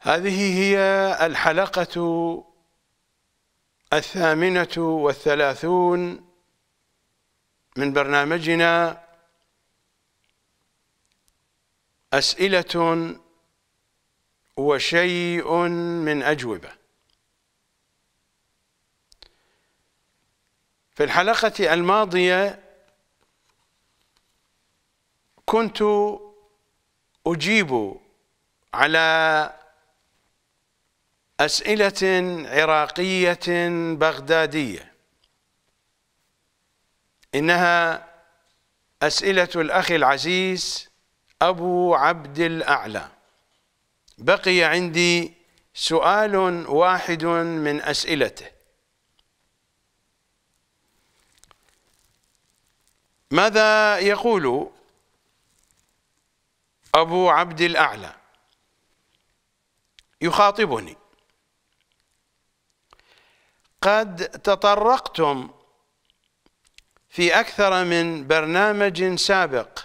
هذه هي الحلقة الثامنة والثلاثون من برنامجنا أسئلة وشيء من أجوبة في الحلقة الماضية كنت أجيب على أسئلة عراقية بغدادية إنها أسئلة الأخ العزيز أبو عبد الأعلى بقي عندي سؤال واحد من أسئلته ماذا يقول أبو عبد الأعلى يخاطبني قد تطرقتم في أكثر من برنامج سابق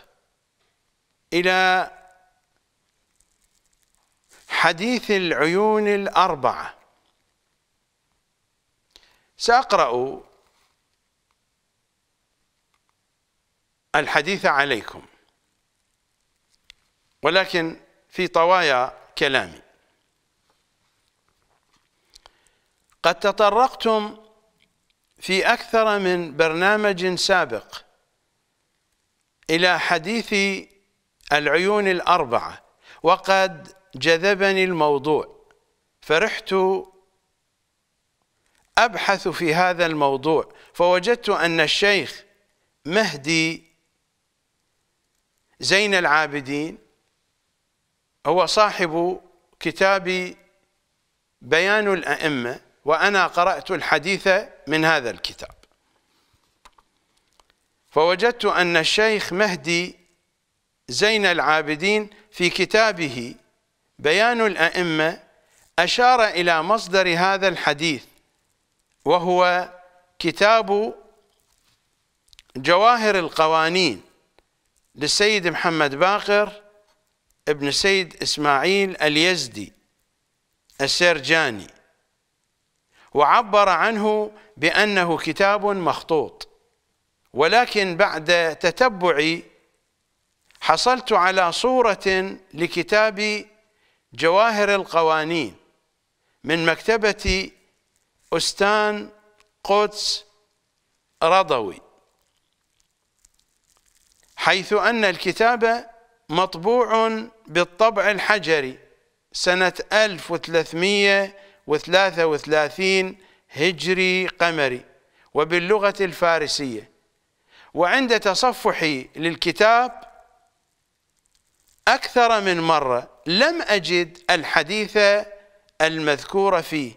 إلى حديث العيون الأربعة سأقرأ الحديث عليكم ولكن في طوايا كلامي قد تطرقتم في أكثر من برنامج سابق إلى حديث العيون الأربعة وقد جذبني الموضوع فرحت أبحث في هذا الموضوع فوجدت أن الشيخ مهدي زين العابدين هو صاحب كتاب بيان الأئمة وأنا قرأت الحديث من هذا الكتاب فوجدت أن الشيخ مهدي زين العابدين في كتابه بيان الأئمة أشار إلى مصدر هذا الحديث وهو كتاب جواهر القوانين للسيد محمد باقر ابن سيد إسماعيل اليزدي السرجاني وعبر عنه بأنه كتاب مخطوط ولكن بعد تتبعي حصلت على صورة لكتاب جواهر القوانين من مكتبة أستان قدس رضوي حيث أن الكتاب مطبوع بالطبع الحجري سنة 1300 وثلاثة وثلاثين هجري قمري وباللغة الفارسية وعند تصفحي للكتاب أكثر من مرة لم أجد الحديث المذكور فيه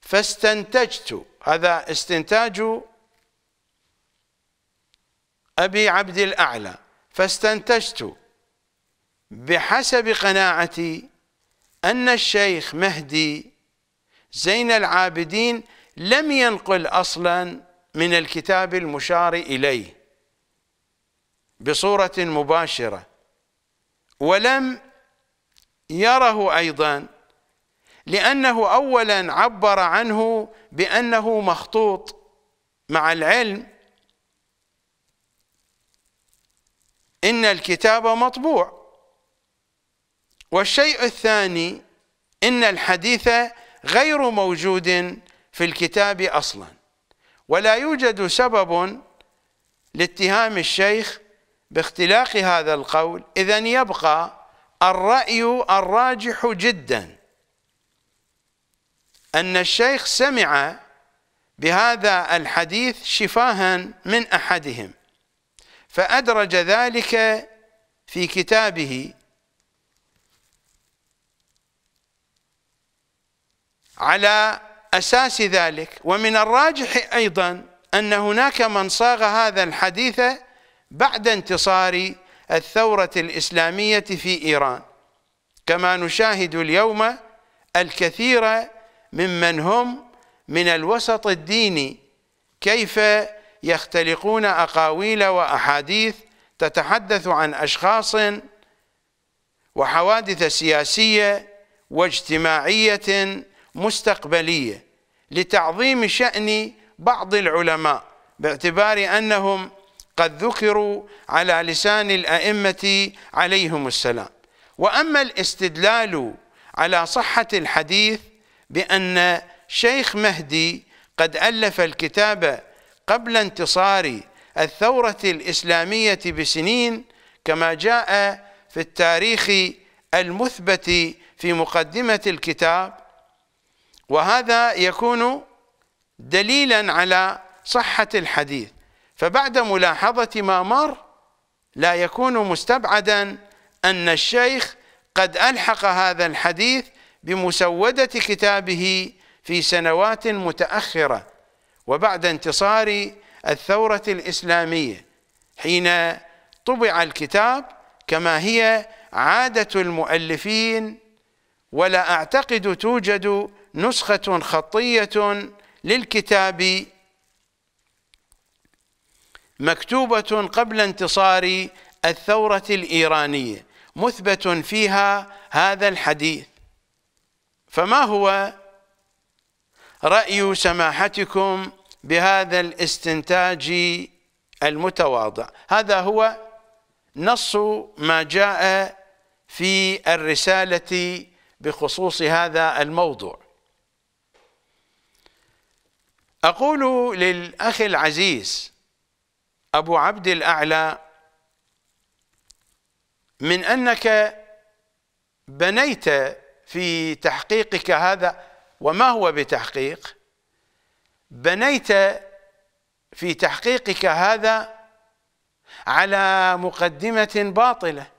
فاستنتجت هذا استنتاج أبي عبد الأعلى فاستنتجت بحسب قناعتي أن الشيخ مهدي زين العابدين لم ينقل اصلا من الكتاب المشار اليه بصوره مباشره ولم يره ايضا لانه اولا عبر عنه بانه مخطوط مع العلم ان الكتاب مطبوع والشيء الثاني ان الحديث غير موجود في الكتاب اصلا ولا يوجد سبب لاتهام الشيخ باختلاق هذا القول اذا يبقى الراي الراجح جدا ان الشيخ سمع بهذا الحديث شفاها من احدهم فادرج ذلك في كتابه على أساس ذلك ومن الراجح أيضا أن هناك من صاغ هذا الحديث بعد انتصار الثورة الإسلامية في إيران كما نشاهد اليوم الكثير ممن هم من الوسط الديني كيف يختلقون أقاويل وأحاديث تتحدث عن أشخاص وحوادث سياسية واجتماعية مستقبليه لتعظيم شان بعض العلماء باعتبار انهم قد ذكروا على لسان الائمه عليهم السلام واما الاستدلال على صحه الحديث بان شيخ مهدي قد الف الكتاب قبل انتصار الثوره الاسلاميه بسنين كما جاء في التاريخ المثبت في مقدمه الكتاب وهذا يكون دليلا على صحة الحديث فبعد ملاحظة ما مر لا يكون مستبعدا أن الشيخ قد ألحق هذا الحديث بمسودة كتابه في سنوات متأخرة وبعد انتصار الثورة الإسلامية حين طبع الكتاب كما هي عادة المؤلفين ولا أعتقد توجد نسخة خطية للكتاب مكتوبة قبل انتصار الثورة الإيرانية مثبت فيها هذا الحديث فما هو رأي سماحتكم بهذا الاستنتاج المتواضع هذا هو نص ما جاء في الرسالة بخصوص هذا الموضوع أقول للأخ العزيز أبو عبد الأعلى من أنك بنيت في تحقيقك هذا وما هو بتحقيق بنيت في تحقيقك هذا على مقدمة باطلة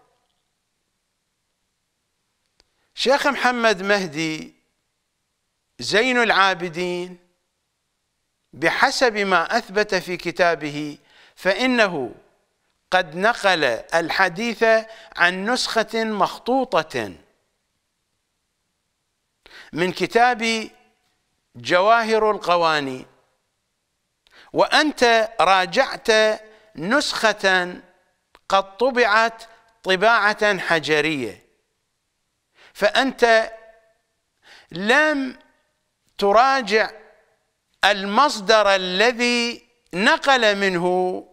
شيخ محمد مهدي زين العابدين بحسب ما أثبت في كتابه فإنه قد نقل الحديث عن نسخة مخطوطة من كتاب جواهر القواني وأنت راجعت نسخة قد طبعت طباعة حجرية فأنت لم تراجع المصدر الذي نقل منه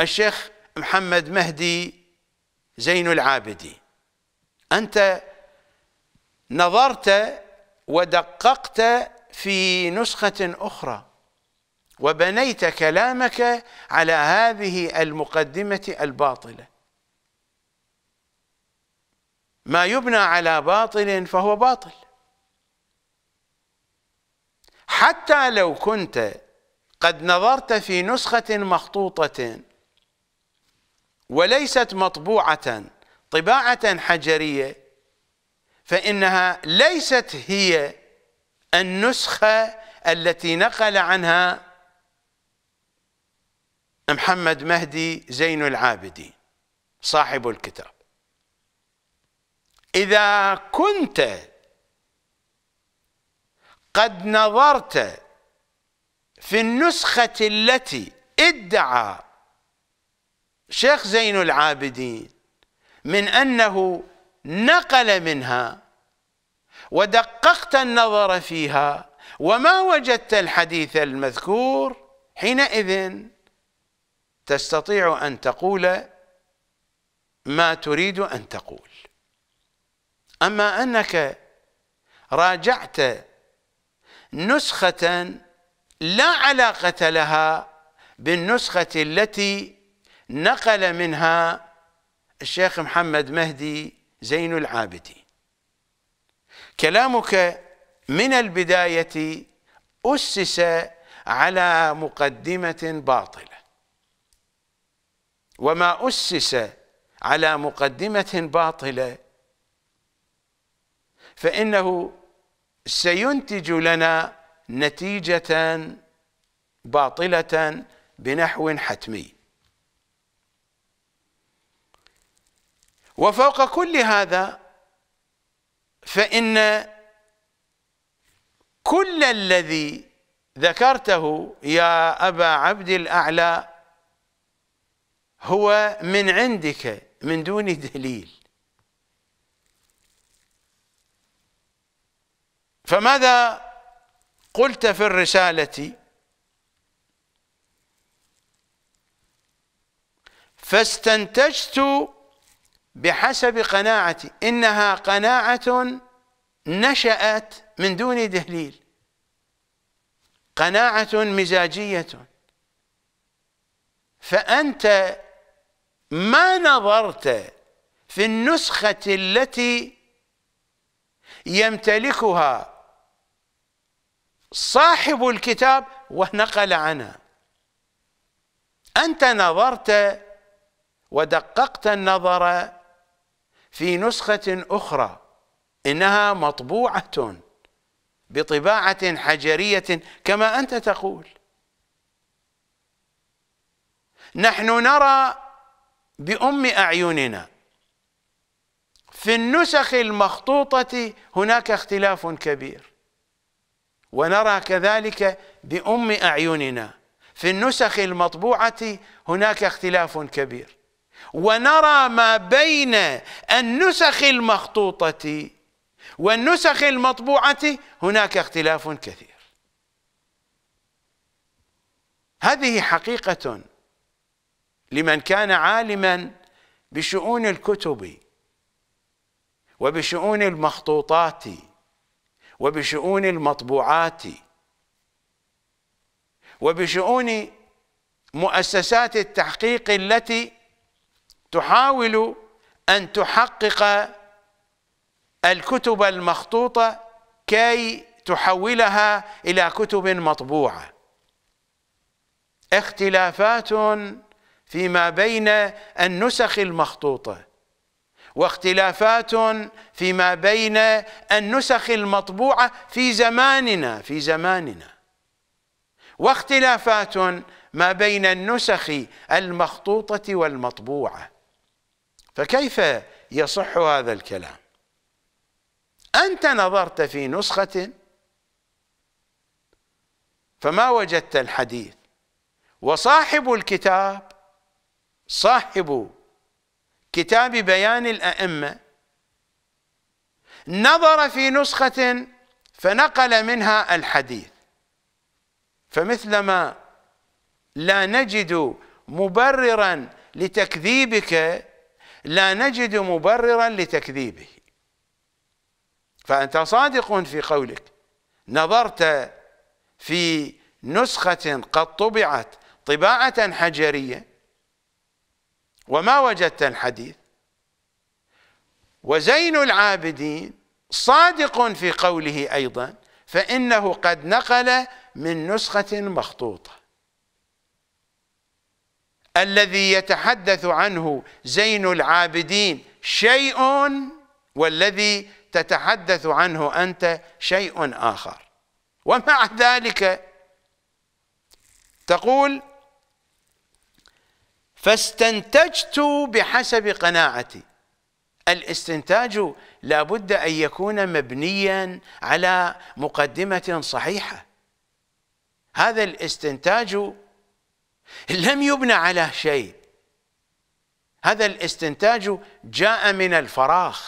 الشيخ محمد مهدي زين العابدي أنت نظرت ودققت في نسخة أخرى وبنيت كلامك على هذه المقدمة الباطلة ما يبنى على باطل فهو باطل حتى لو كنت قد نظرت في نسخة مخطوطة وليست مطبوعة طباعة حجرية فإنها ليست هي النسخة التي نقل عنها محمد مهدي زين العابدين صاحب الكتاب إذا كنت قد نظرت في النسخة التي ادعى شيخ زين العابدين من أنه نقل منها ودققت النظر فيها وما وجدت الحديث المذكور حينئذ تستطيع أن تقول ما تريد أن تقول أما أنك راجعت نسخة لا علاقة لها بالنسخة التي نقل منها الشيخ محمد مهدي زين العابدين كلامك من البداية أسس على مقدمة باطلة وما أسس على مقدمة باطلة فإنه سينتج لنا نتيجة باطلة بنحو حتمي وفوق كل هذا فإن كل الذي ذكرته يا أبا عبد الأعلى هو من عندك من دون دليل فماذا قلت في الرسالة فاستنتجت بحسب قناعتي إنها قناعة نشأت من دون دهليل قناعة مزاجية فأنت ما نظرت في النسخة التي يمتلكها صاحب الكتاب ونقل عنها أنت نظرت ودققت النظر في نسخة أخرى إنها مطبوعة بطباعة حجرية كما أنت تقول نحن نرى بأم أعيننا في النسخ المخطوطة هناك اختلاف كبير ونرى كذلك بأم أعيننا في النسخ المطبوعة هناك اختلاف كبير ونرى ما بين النسخ المخطوطة والنسخ المطبوعة هناك اختلاف كثير هذه حقيقة لمن كان عالما بشؤون الكتب وبشؤون المخطوطات وبشؤون المطبوعات وبشؤون مؤسسات التحقيق التي تحاول أن تحقق الكتب المخطوطة كي تحولها إلى كتب مطبوعة اختلافات فيما بين النسخ المخطوطه واختلافات فيما بين النسخ المطبوعة في زماننا في زماننا واختلافات ما بين النسخ المخطوطة والمطبوعة فكيف يصح هذا الكلام أنت نظرت في نسخة فما وجدت الحديث وصاحب الكتاب صاحب كتاب بيان الأئمة نظر في نسخة فنقل منها الحديث فمثلما لا نجد مبررا لتكذيبك لا نجد مبررا لتكذيبه فأنت صادق في قولك نظرت في نسخة قد طبعت طباعة حجرية وما وجدت الحديث وزين العابدين صادق في قوله أيضا فإنه قد نقل من نسخة مخطوطة الذي يتحدث عنه زين العابدين شيء والذي تتحدث عنه أنت شيء آخر ومع ذلك تقول فاستنتجت بحسب قناعتي الاستنتاج لابد أن يكون مبنيا على مقدمة صحيحة هذا الاستنتاج لم يبنى على شيء هذا الاستنتاج جاء من الفراغ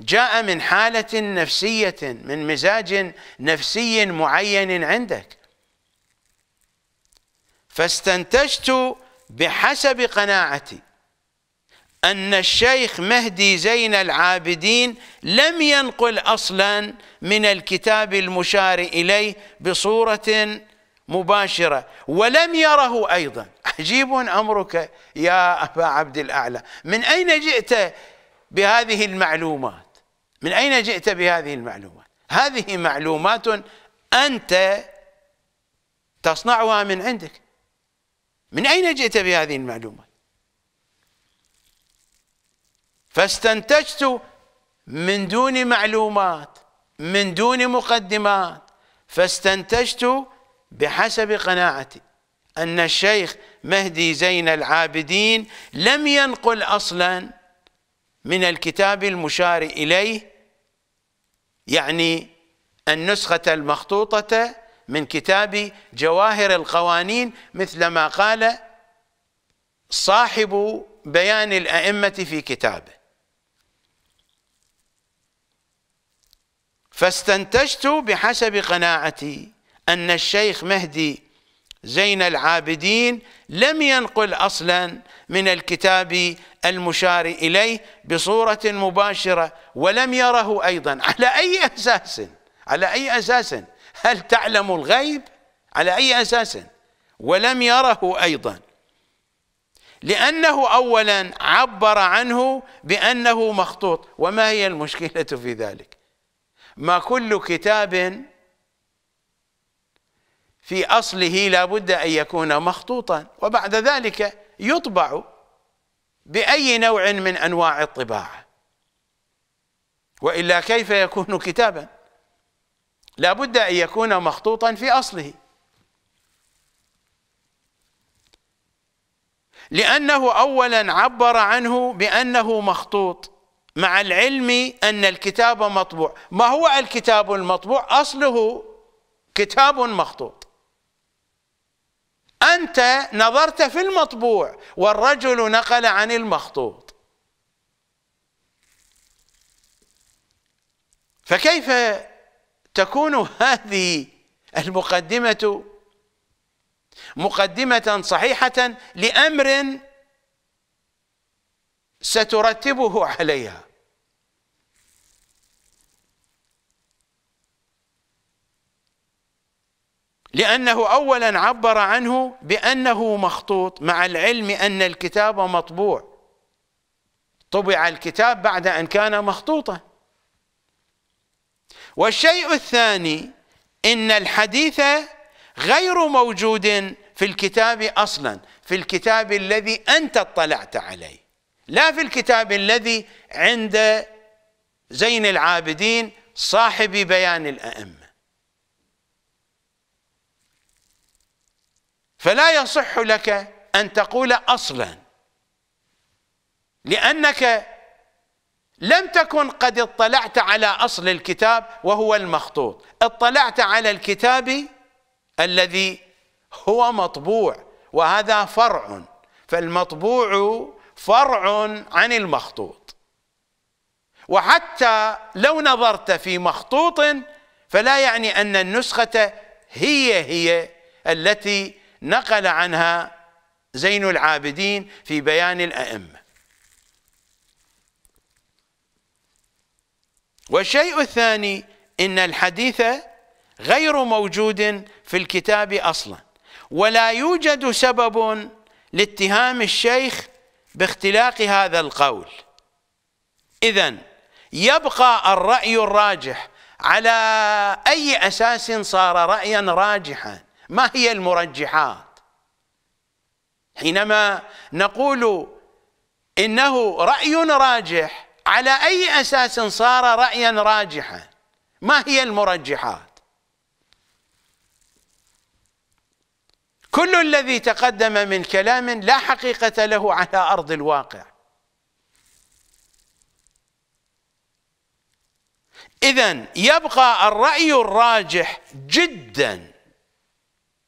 جاء من حالة نفسية من مزاج نفسي معين عندك فاستنتجت بحسب قناعتي أن الشيخ مهدي زين العابدين لم ينقل أصلا من الكتاب المشار إليه بصورة مباشرة ولم يره أيضا عجيب أمرك يا أبا عبد الأعلى من أين جئت بهذه المعلومات من أين جئت بهذه المعلومات هذه معلومات أنت تصنعها من عندك من أين جئت بهذه المعلومة فاستنتجت من دون معلومات من دون مقدمات فاستنتجت بحسب قناعتي أن الشيخ مهدي زين العابدين لم ينقل أصلا من الكتاب المشار إليه يعني النسخة المخطوطة من كتاب جواهر القوانين مثل ما قال صاحب بيان الأئمة في كتابه فاستنتجت بحسب قناعتي أن الشيخ مهدي زين العابدين لم ينقل اصلا من الكتاب المشار اليه بصوره مباشره ولم يره ايضا على اي اساس على اي اساس هل تعلم الغيب على أي أساس ولم يره أيضا لأنه أولا عبر عنه بأنه مخطوط وما هي المشكلة في ذلك ما كل كتاب في أصله لا بد أن يكون مخطوطا وبعد ذلك يطبع بأي نوع من أنواع الطباعة وإلا كيف يكون كتابا لابد أن يكون مخطوطا في أصله لأنه أولا عبر عنه بأنه مخطوط مع العلم أن الكتاب مطبوع ما هو الكتاب المطبوع أصله كتاب مخطوط أنت نظرت في المطبوع والرجل نقل عن المخطوط فكيف تكون هذه المقدمة مقدمة صحيحة لأمر سترتبه عليها لأنه أولا عبر عنه بأنه مخطوط مع العلم أن الكتاب مطبوع طبع الكتاب بعد أن كان مخطوطاً والشيء الثاني ان الحديث غير موجود في الكتاب اصلا في الكتاب الذي انت اطلعت عليه لا في الكتاب الذي عند زين العابدين صاحب بيان الائمه فلا يصح لك ان تقول اصلا لانك لم تكن قد اطلعت على أصل الكتاب وهو المخطوط اطلعت على الكتاب الذي هو مطبوع وهذا فرع فالمطبوع فرع عن المخطوط وحتى لو نظرت في مخطوط فلا يعني أن النسخة هي هي التي نقل عنها زين العابدين في بيان الأئمة والشيء الثاني إن الحديث غير موجود في الكتاب أصلا ولا يوجد سبب لاتهام الشيخ باختلاق هذا القول إذا يبقى الرأي الراجح على أي أساس صار رأيا راجحا ما هي المرجحات حينما نقول إنه رأي راجح على أي أساس صار رأيا راجحا ما هي المرجحات كل الذي تقدم من كلام لا حقيقة له على أرض الواقع إذا يبقى الرأي الراجح جدا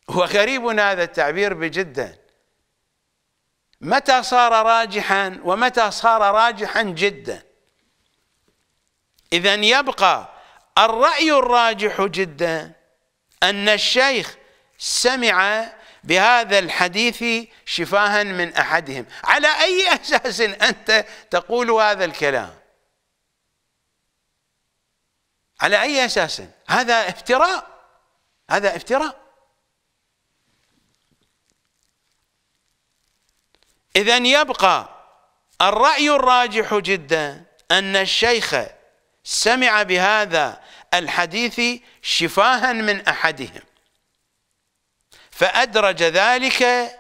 وغريب هذا التعبير بجدا متى صار راجحا ومتى صار راجحا جدا إذا يبقى الرأي الراجح جدا أن الشيخ سمع بهذا الحديث شفاها من أحدهم على أي أساس أنت تقول هذا الكلام على أي أساس هذا افتراء هذا افتراء إذا يبقى الرأي الراجح جدا أن الشيخ سمع بهذا الحديث شفاها من أحدهم فأدرج ذلك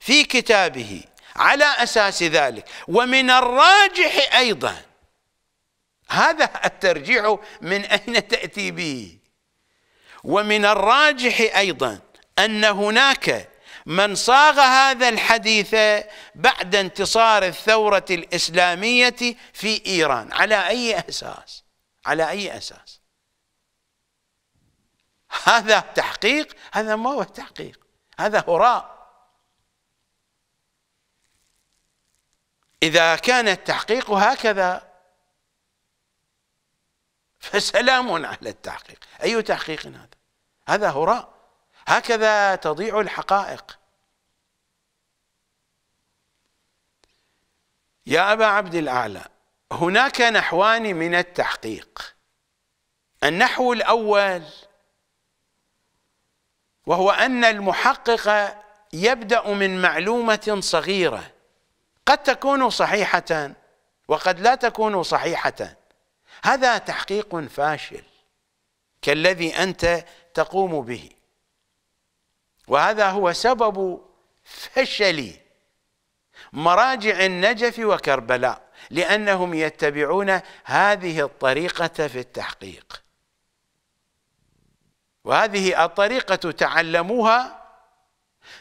في كتابه على أساس ذلك ومن الراجح أيضا هذا الترجيح من أين تأتي به ومن الراجح أيضا أن هناك من صاغ هذا الحديث بعد انتصار الثورة الإسلامية في إيران على أي أساس على أي أساس هذا تحقيق هذا ما هو تحقيق هذا هراء إذا كان التحقيق هكذا فسلام على التحقيق أي تحقيق هذا هذا هراء هكذا تضيع الحقائق يا أبا عبد الأعلى هناك نحوان من التحقيق النحو الأول وهو أن المحقق يبدأ من معلومة صغيرة قد تكون صحيحة وقد لا تكون صحيحة هذا تحقيق فاشل كالذي أنت تقوم به وهذا هو سبب فشل مراجع النجف وكربلاء لأنهم يتبعون هذه الطريقة في التحقيق وهذه الطريقة تعلموها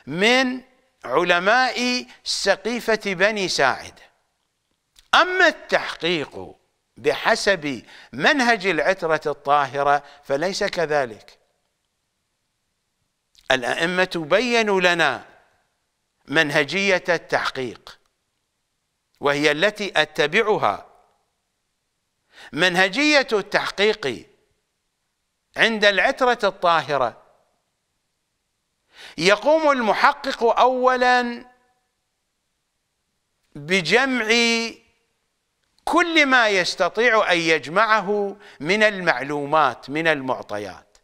من علماء سقيفة بني ساعد أما التحقيق بحسب منهج العترة الطاهرة فليس كذلك الأئمة بينوا لنا منهجية التحقيق وهي التي أتبعها منهجية التحقيق عند العترة الطاهرة يقوم المحقق أولا بجمع كل ما يستطيع أن يجمعه من المعلومات من المعطيات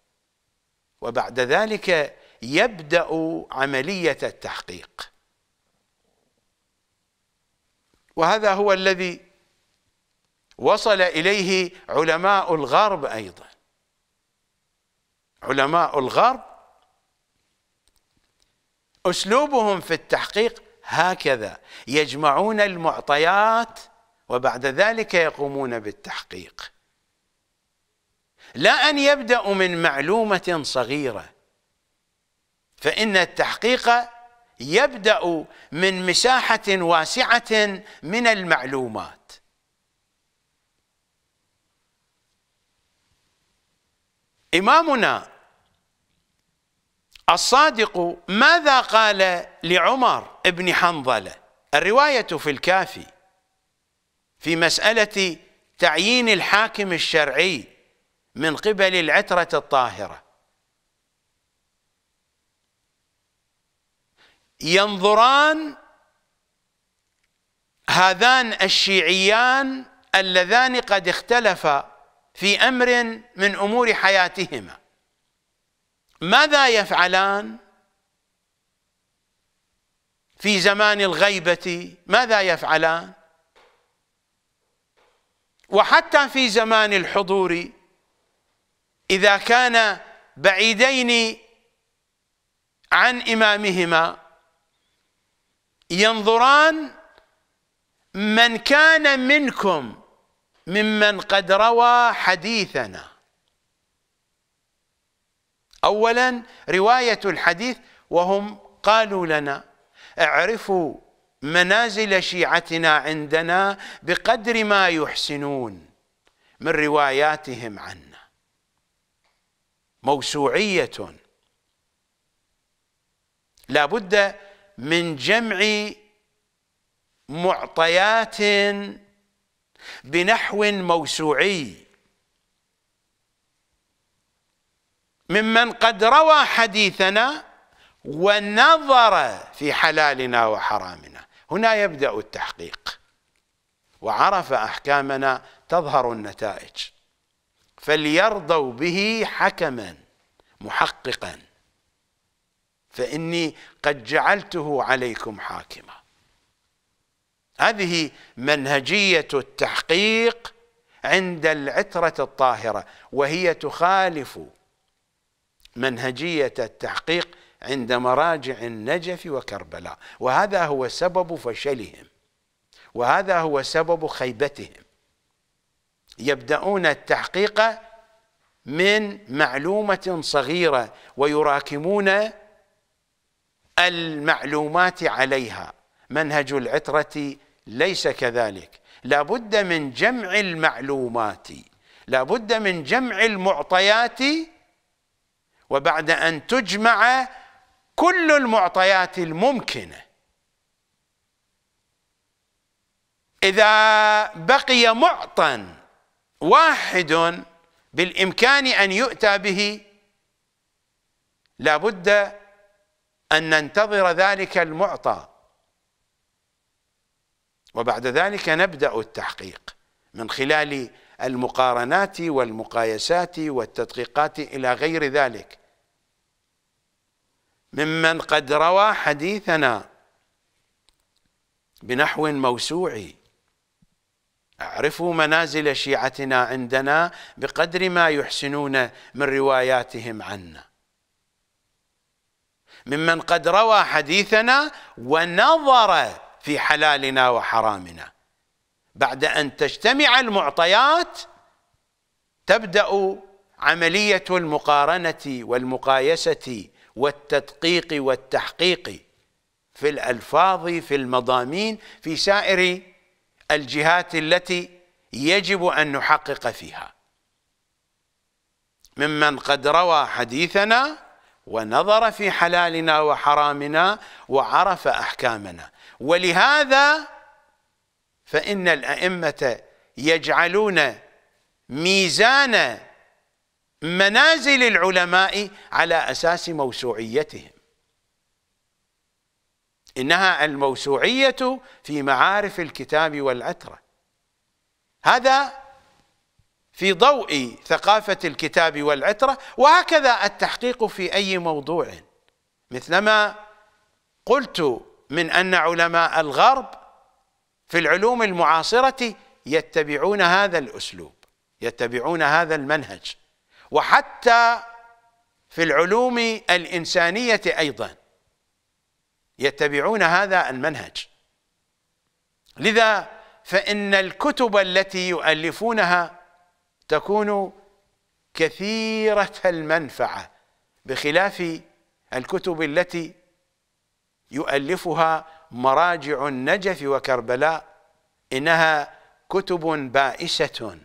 وبعد ذلك يبدأ عملية التحقيق وهذا هو الذي وصل إليه علماء الغرب أيضا علماء الغرب أسلوبهم في التحقيق هكذا يجمعون المعطيات وبعد ذلك يقومون بالتحقيق لا أن يبدأوا من معلومة صغيرة فإن التحقيق يبدأ من مساحة واسعة من المعلومات إمامنا الصادق ماذا قال لعمر بن حنظلة الرواية في الكافي في مسألة تعيين الحاكم الشرعي من قبل العترة الطاهرة ينظران هذان الشيعيان اللذان قد اختلفا في امر من امور حياتهما ماذا يفعلان في زمان الغيبه ماذا يفعلان وحتى في زمان الحضور اذا كان بعيدين عن امامهما ينظران من كان منكم ممن قد روى حديثنا اولا روايه الحديث وهم قالوا لنا اعرفوا منازل شيعتنا عندنا بقدر ما يحسنون من رواياتهم عنا موسوعيه لا بد من جمع معطيات بنحو موسوعي ممن قد روى حديثنا ونظر في حلالنا وحرامنا هنا يبدأ التحقيق وعرف أحكامنا تظهر النتائج فليرضوا به حكما محققا فإني قد جعلته عليكم حاكما هذه منهجية التحقيق عند العترة الطاهرة وهي تخالف منهجية التحقيق عند مراجع النجف وكربلاء وهذا هو سبب فشلهم وهذا هو سبب خيبتهم يبدأون التحقيق من معلومة صغيرة ويراكمون المعلومات عليها منهج العترة ليس كذلك لا بد من جمع المعلومات لا بد من جمع المعطيات وبعد أن تجمع كل المعطيات الممكنة إذا بقي معطى واحد بالإمكان أن يؤتى به لابد أن ننتظر ذلك المعطى وبعد ذلك نبدأ التحقيق من خلال المقارنات والمقايسات والتدقيقات إلى غير ذلك ممن قد روى حديثنا بنحو موسوعي اعرفوا منازل شيعتنا عندنا بقدر ما يحسنون من رواياتهم عنا ممن قد روى حديثنا ونظر في حلالنا وحرامنا بعد أن تجتمع المعطيات تبدأ عملية المقارنة والمقايسة والتدقيق والتحقيق في الألفاظ في المضامين في سائر الجهات التي يجب أن نحقق فيها ممن قد روى حديثنا ونظر في حلالنا وحرامنا وعرف احكامنا ولهذا فان الائمه يجعلون ميزان منازل العلماء على اساس موسوعيتهم انها الموسوعيه في معارف الكتاب والعتره هذا في ضوء ثقافة الكتاب والعترة وهكذا التحقيق في أي موضوع مثلما قلت من أن علماء الغرب في العلوم المعاصرة يتبعون هذا الأسلوب يتبعون هذا المنهج وحتى في العلوم الإنسانية أيضا يتبعون هذا المنهج لذا فإن الكتب التي يؤلفونها تكون كثيرة المنفعة بخلاف الكتب التي يؤلفها مراجع النجف وكربلاء إنها كتب بائسة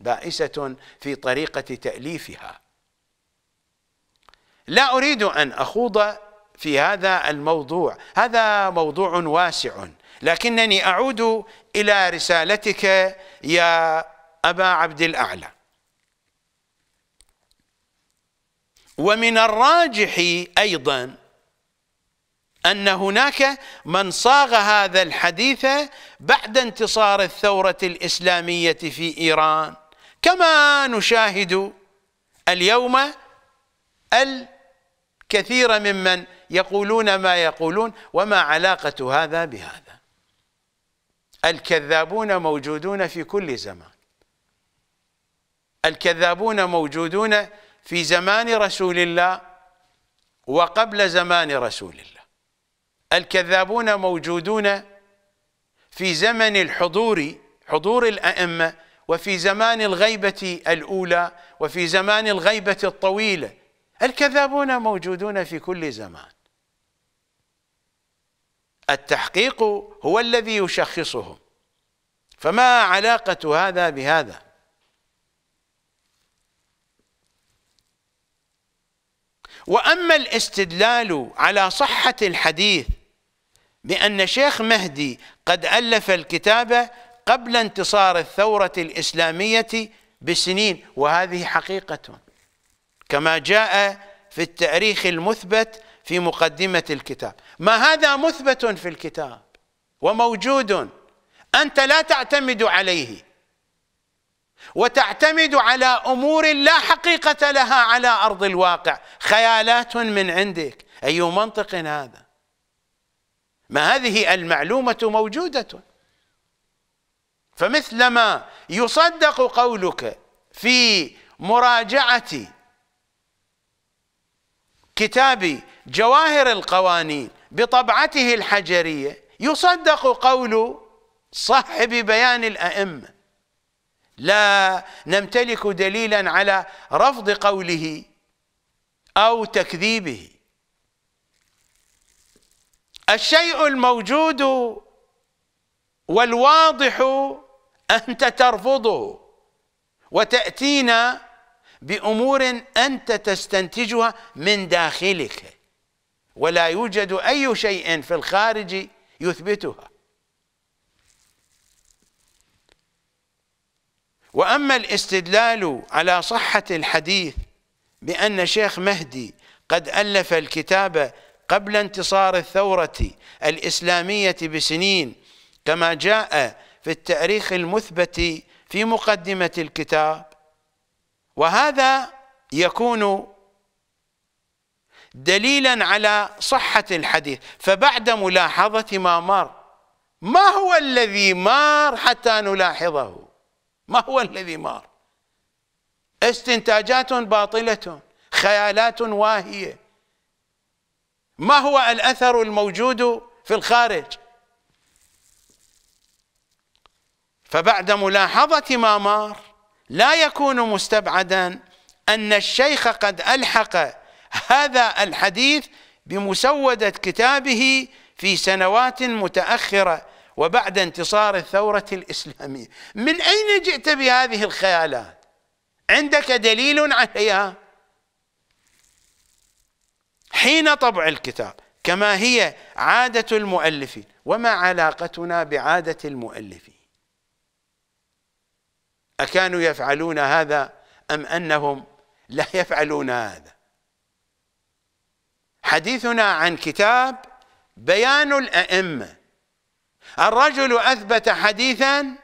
بائسة في طريقة تأليفها لا أريد أن أخوض في هذا الموضوع هذا موضوع واسع لكنني أعود إلى رسالتك يا أبا عبد الأعلى ومن الراجح أيضا أن هناك من صاغ هذا الحديث بعد انتصار الثورة الإسلامية في إيران كما نشاهد اليوم الكثير ممن يقولون ما يقولون وما علاقة هذا بهذا الكذابون موجودون في كل زمان الكذابون موجودون في زمان رسول الله وقبل زمان رسول الله الكذابون موجودون في زمن الحضور حضور الأئمة وفي زمان الغيبة الأولى وفي زمان الغيبة الطويلة الكذابون موجودون في كل زمان التحقيق هو الذي يشخصهم فما علاقة هذا بهذا وأما الاستدلال على صحة الحديث بأن شيخ مهدي قد ألف الكتاب قبل انتصار الثورة الإسلامية بسنين وهذه حقيقة كما جاء في التاريخ المثبت في مقدمة الكتاب ما هذا مثبت في الكتاب وموجود أنت لا تعتمد عليه وتعتمد على امور لا حقيقه لها على ارض الواقع خيالات من عندك اي منطق هذا ما هذه المعلومه موجوده فمثلما يصدق قولك في مراجعه كتاب جواهر القوانين بطبعته الحجريه يصدق قول صاحب بيان الائمه لا نمتلك دليلا على رفض قوله أو تكذيبه الشيء الموجود والواضح أنت ترفضه وتأتينا بأمور أنت تستنتجها من داخلك ولا يوجد أي شيء في الخارج يثبتها وأما الاستدلال على صحة الحديث بأن شيخ مهدي قد ألف الكتاب قبل انتصار الثورة الإسلامية بسنين كما جاء في التاريخ المثبت في مقدمة الكتاب وهذا يكون دليلا على صحة الحديث فبعد ملاحظة ما مر ما هو الذي مار حتى نلاحظه ما هو الذي مار استنتاجات باطلة خيالات واهية ما هو الأثر الموجود في الخارج فبعد ملاحظة ما مار لا يكون مستبعدا أن الشيخ قد ألحق هذا الحديث بمسودة كتابه في سنوات متأخرة وبعد انتصار الثورة الإسلامية من أين جئت بهذه الخيالات عندك دليل عليها حين طبع الكتاب كما هي عادة المؤلفين وما علاقتنا بعادة المؤلفين أكانوا يفعلون هذا أم أنهم لا يفعلون هذا حديثنا عن كتاب بيان الأئمة الرجل أثبت حديثا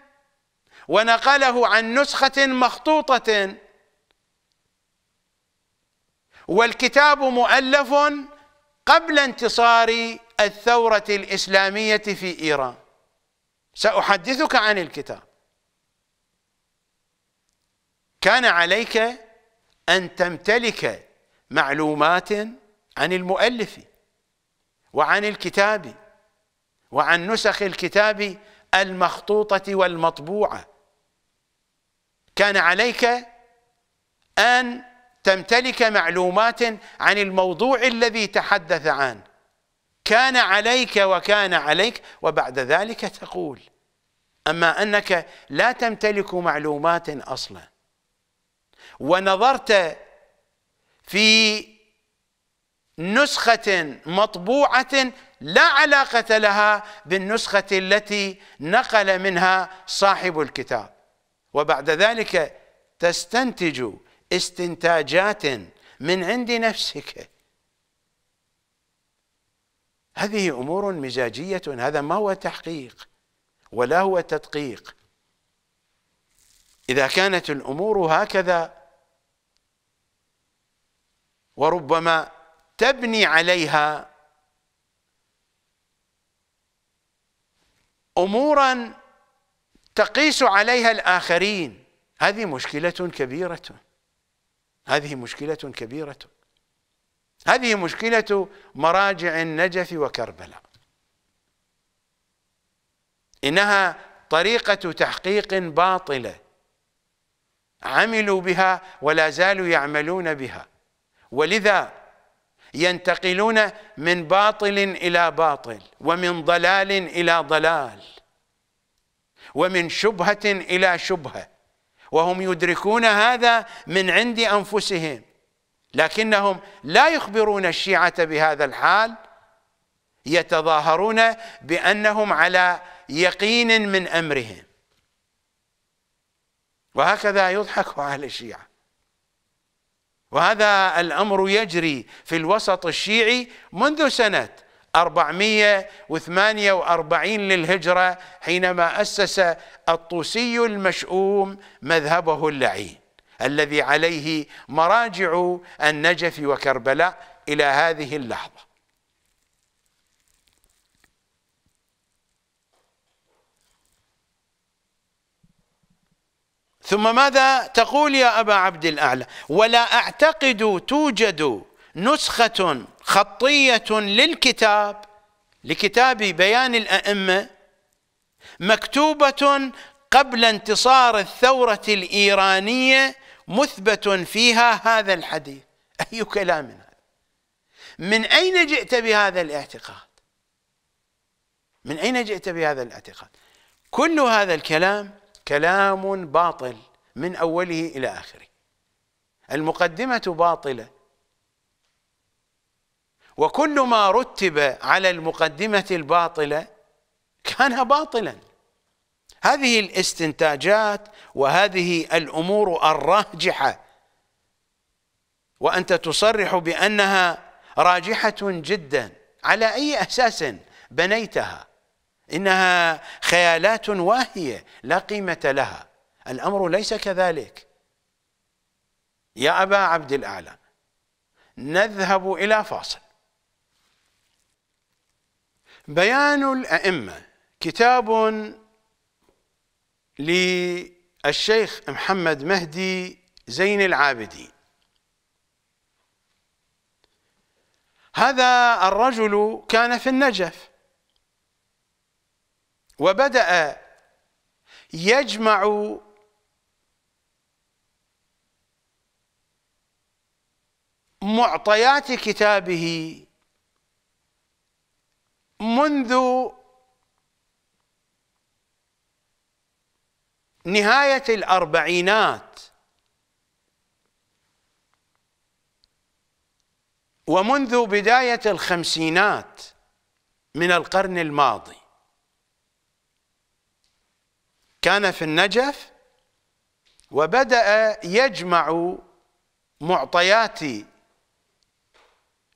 ونقله عن نسخة مخطوطة والكتاب مؤلف قبل انتصار الثورة الإسلامية في إيران سأحدثك عن الكتاب كان عليك أن تمتلك معلومات عن المؤلف وعن الكتاب وعن نسخ الكتاب المخطوطة والمطبوعة كان عليك أن تمتلك معلومات عن الموضوع الذي تحدث عنه كان عليك وكان عليك وبعد ذلك تقول أما أنك لا تمتلك معلومات أصلا ونظرت في نسخة مطبوعة لا علاقة لها بالنسخة التي نقل منها صاحب الكتاب وبعد ذلك تستنتج استنتاجات من عند نفسك هذه أمور مزاجية هذا ما هو تحقيق ولا هو تدقيق إذا كانت الأمور هكذا وربما تبني عليها امورا تقيس عليها الاخرين هذه مشكله كبيره هذه مشكله كبيره هذه مشكله مراجع النجف وكربلاء انها طريقه تحقيق باطله عملوا بها ولا زالوا يعملون بها ولذا ينتقلون من باطل إلى باطل ومن ضلال إلى ضلال ومن شبهة إلى شبهة وهم يدركون هذا من عند أنفسهم لكنهم لا يخبرون الشيعة بهذا الحال يتظاهرون بأنهم على يقين من أمرهم وهكذا يضحك على الشيعة وهذا الأمر يجري في الوسط الشيعي منذ سنة 448 للهجرة حينما أسس الطوسي المشؤوم مذهبه اللعين الذي عليه مراجع النجف وكربلاء إلى هذه اللحظة ثم ماذا تقول يا أبا عبد الأعلى ولا أعتقد توجد نسخة خطية للكتاب لكتاب بيان الأئمة مكتوبة قبل انتصار الثورة الإيرانية مثبت فيها هذا الحديث أي كلام هذا من أين جئت بهذا الاعتقاد من أين جئت بهذا الاعتقاد كل هذا الكلام كلام باطل من اوله الى اخره المقدمه باطله وكل ما رتب على المقدمه الباطله كان باطلا هذه الاستنتاجات وهذه الامور الراجحه وانت تصرح بانها راجحه جدا على اي اساس بنيتها إنها خيالات واهية لا قيمة لها الأمر ليس كذلك يا أبا عبد الأعلى نذهب إلى فاصل بيان الأئمة كتاب للشيخ محمد مهدي زين العابدين هذا الرجل كان في النجف وبدأ يجمع معطيات كتابه منذ نهاية الأربعينات ومنذ بداية الخمسينات من القرن الماضي كان في النجف وبدأ يجمع معطيات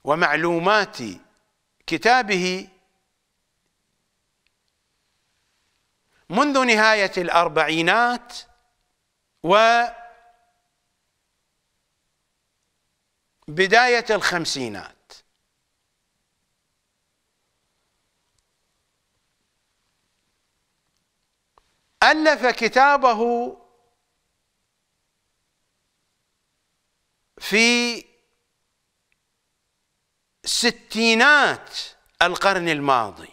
ومعلومات كتابه منذ نهاية الأربعينات و بداية الخمسينات ألف كتابه في ستينات القرن الماضي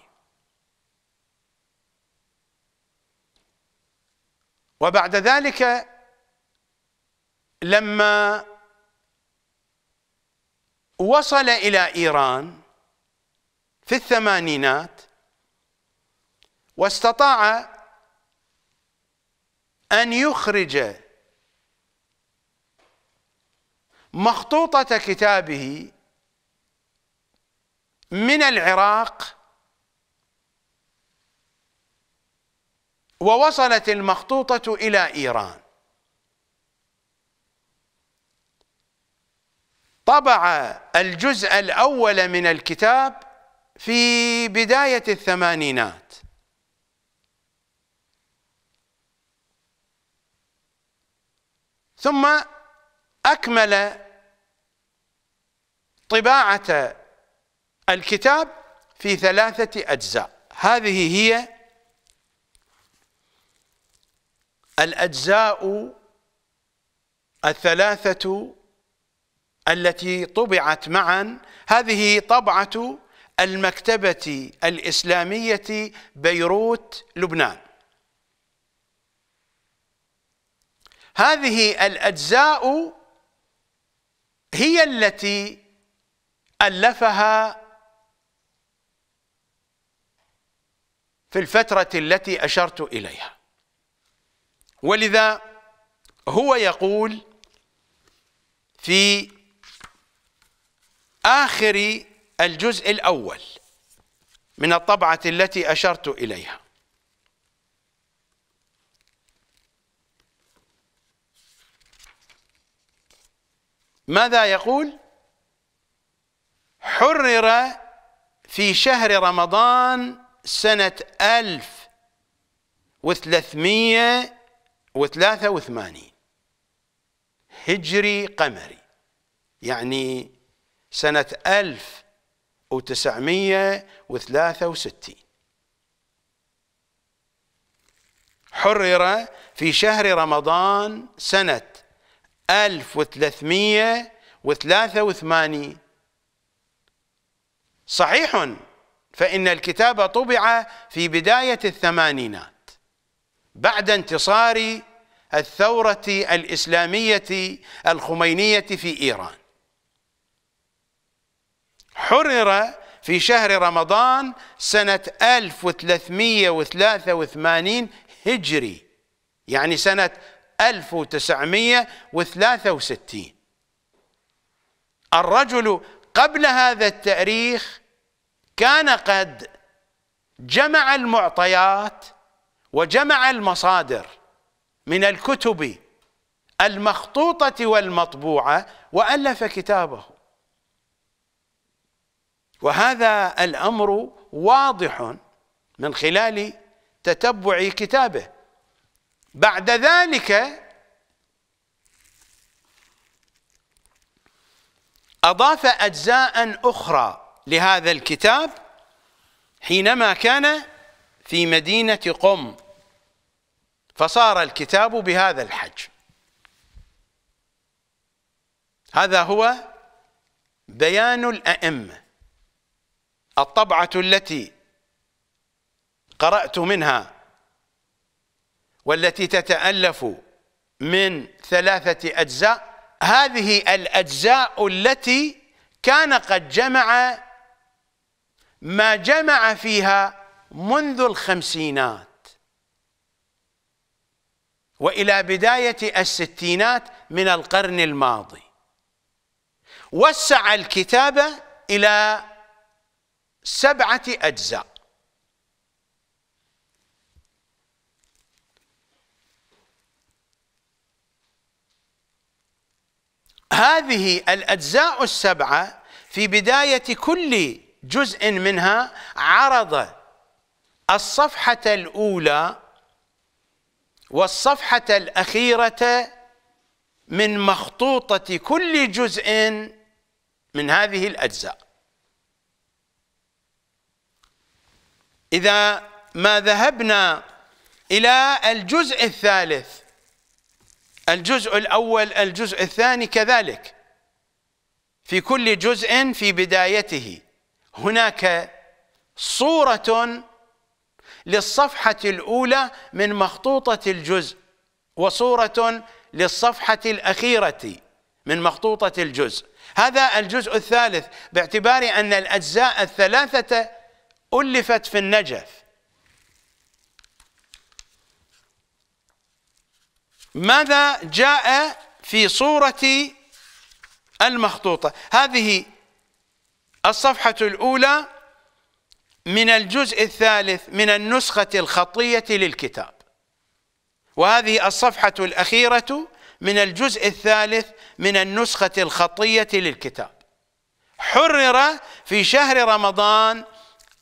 وبعد ذلك لما وصل إلى إيران في الثمانينات واستطاع أن يخرج مخطوطة كتابه من العراق ووصلت المخطوطة إلى إيران طبع الجزء الأول من الكتاب في بداية الثمانينات ثم أكمل طباعة الكتاب في ثلاثة أجزاء هذه هي الأجزاء الثلاثة التي طبعت معا هذه طبعة المكتبة الإسلامية بيروت لبنان هذه الأجزاء هي التي ألفها في الفترة التي أشرت إليها ولذا هو يقول في آخر الجزء الأول من الطبعة التي أشرت إليها ماذا يقول حرر في شهر رمضان سنة ألف وثلاثمية وثلاثة وثمانين هجري قمري يعني سنة ألف وتسعمية وثلاثة وستين حرر في شهر رمضان سنة 1383 صحيح فإن الكتاب طبع في بداية الثمانينات بعد انتصار الثورة الإسلامية الخمينية في إيران حرر في شهر رمضان سنة 1383 هجري يعني سنة 1963 الرجل قبل هذا التاريخ كان قد جمع المعطيات وجمع المصادر من الكتب المخطوطة والمطبوعة وألف كتابه وهذا الأمر واضح من خلال تتبع كتابه بعد ذلك أضاف أجزاء أخرى لهذا الكتاب حينما كان في مدينة قم فصار الكتاب بهذا الحج هذا هو بيان الأئمة الطبعة التي قرأت منها والتي تتألف من ثلاثة أجزاء هذه الأجزاء التي كان قد جمع ما جمع فيها منذ الخمسينات وإلى بداية الستينات من القرن الماضي وسع الكتابة إلى سبعة أجزاء هذه الأجزاء السبعة في بداية كل جزء منها عرض الصفحة الأولى والصفحة الأخيرة من مخطوطة كل جزء من هذه الأجزاء إذا ما ذهبنا إلى الجزء الثالث الجزء الأول الجزء الثاني كذلك في كل جزء في بدايته هناك صورة للصفحة الأولى من مخطوطة الجزء وصورة للصفحة الأخيرة من مخطوطة الجزء هذا الجزء الثالث باعتبار أن الأجزاء الثلاثة ألفت في النجف ماذا جاء في صورة المخطوطة هذه الصفحة الأولى من الجزء الثالث من النسخة الخطية للكتاب وهذه الصفحة الأخيرة من الجزء الثالث من النسخة الخطية للكتاب حرر في شهر رمضان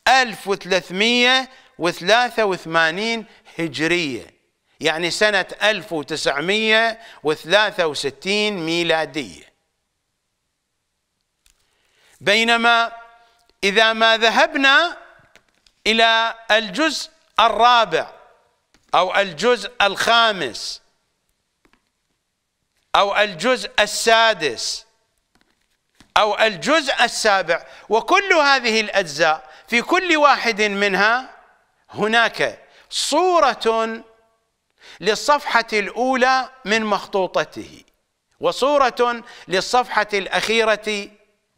1383 هجرية يعني سنة 1963 ميلادية بينما إذا ما ذهبنا إلى الجزء الرابع أو الجزء الخامس أو الجزء السادس أو الجزء السابع وكل هذه الأجزاء في كل واحد منها هناك صورة للصفحة الأولى من مخطوطته وصورة للصفحة الأخيرة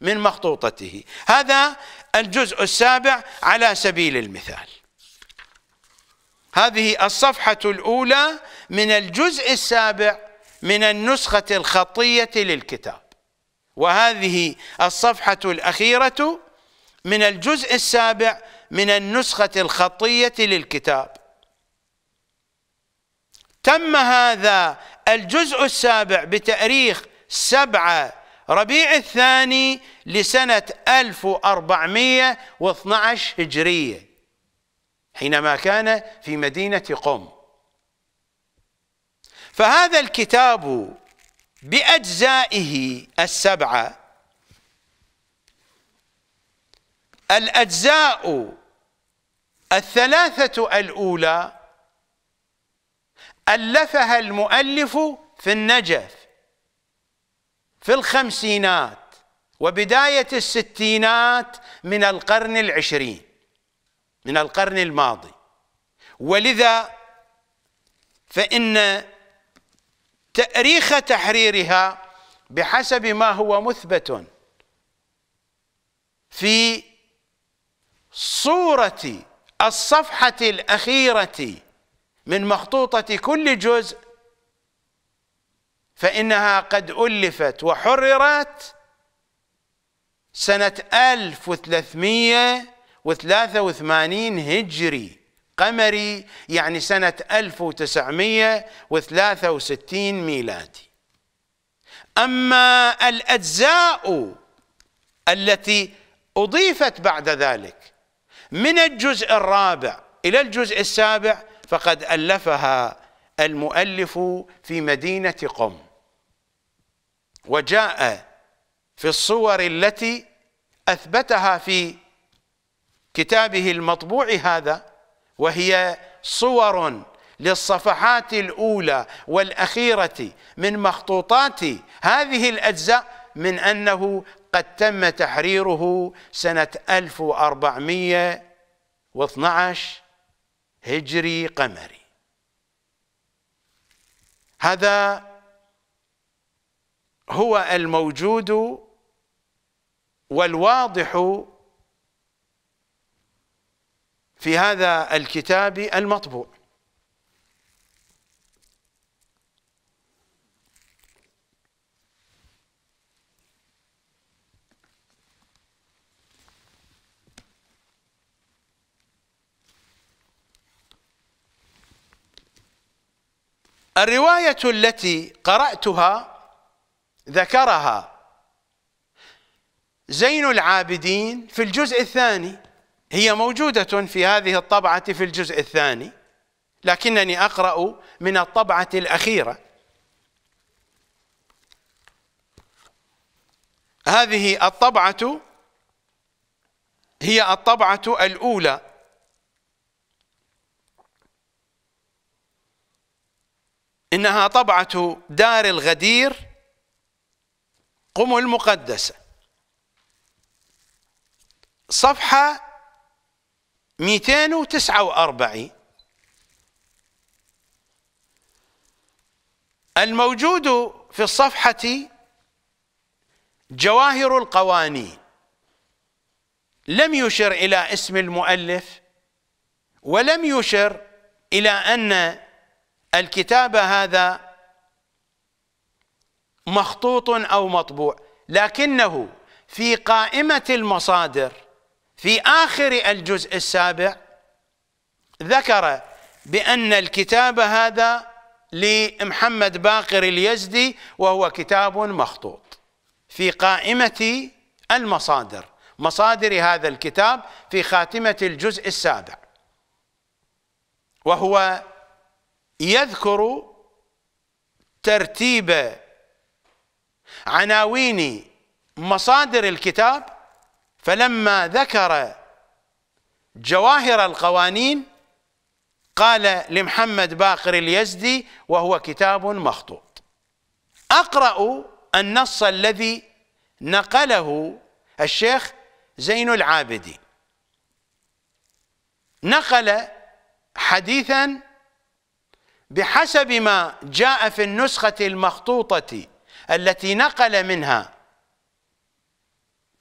من مخطوطته هذا الجزء السابع على سبيل المثال هذه الصفحة الأولى من الجزء السابع من النسخة الخطية للكتاب وهذه الصفحة الأخيرة من الجزء السابع من النسخة الخطية للكتاب تم هذا الجزء السابع بتاريخ سبعة ربيع الثاني لسنة 1412 هجرية حينما كان في مدينة قم فهذا الكتاب بأجزائه السبعة الأجزاء الثلاثة الأولى ألفها المؤلف في النجف في الخمسينات وبداية الستينات من القرن العشرين من القرن الماضي ولذا فإن تأريخ تحريرها بحسب ما هو مثبت في صورة الصفحة الأخيرة من مخطوطة كل جزء فإنها قد ألفت وحررت سنة 1383 هجري قمري يعني سنة 1963 ميلادي أما الأجزاء التي أضيفت بعد ذلك من الجزء الرابع إلى الجزء السابع فقد ألفها المؤلف في مدينة قم وجاء في الصور التي أثبتها في كتابه المطبوع هذا وهي صور للصفحات الأولى والأخيرة من مخطوطات هذه الأجزاء من أنه قد تم تحريره سنة 1412 هجري قمري هذا هو الموجود والواضح في هذا الكتاب المطبوع الرواية التي قرأتها ذكرها زين العابدين في الجزء الثاني هي موجودة في هذه الطبعة في الجزء الثاني لكنني أقرأ من الطبعة الأخيرة هذه الطبعة هي الطبعة الأولى إنها طبعة دار الغدير قم المقدسة صفحة 249 الموجود في الصفحة جواهر القوانين لم يشر إلى اسم المؤلف ولم يشر إلى أن الكتاب هذا مخطوط أو مطبوع لكنه في قائمة المصادر في آخر الجزء السابع ذكر بأن الكتاب هذا لمحمد باقر اليزدي وهو كتاب مخطوط في قائمة المصادر مصادر هذا الكتاب في خاتمة الجزء السابع وهو يذكر ترتيب عناوين مصادر الكتاب فلما ذكر جواهر القوانين قال لمحمد باقر اليزدي وهو كتاب مخطوط أقرأ النص الذي نقله الشيخ زين العابدي نقل حديثا بحسب ما جاء في النسخة المخطوطة التي نقل منها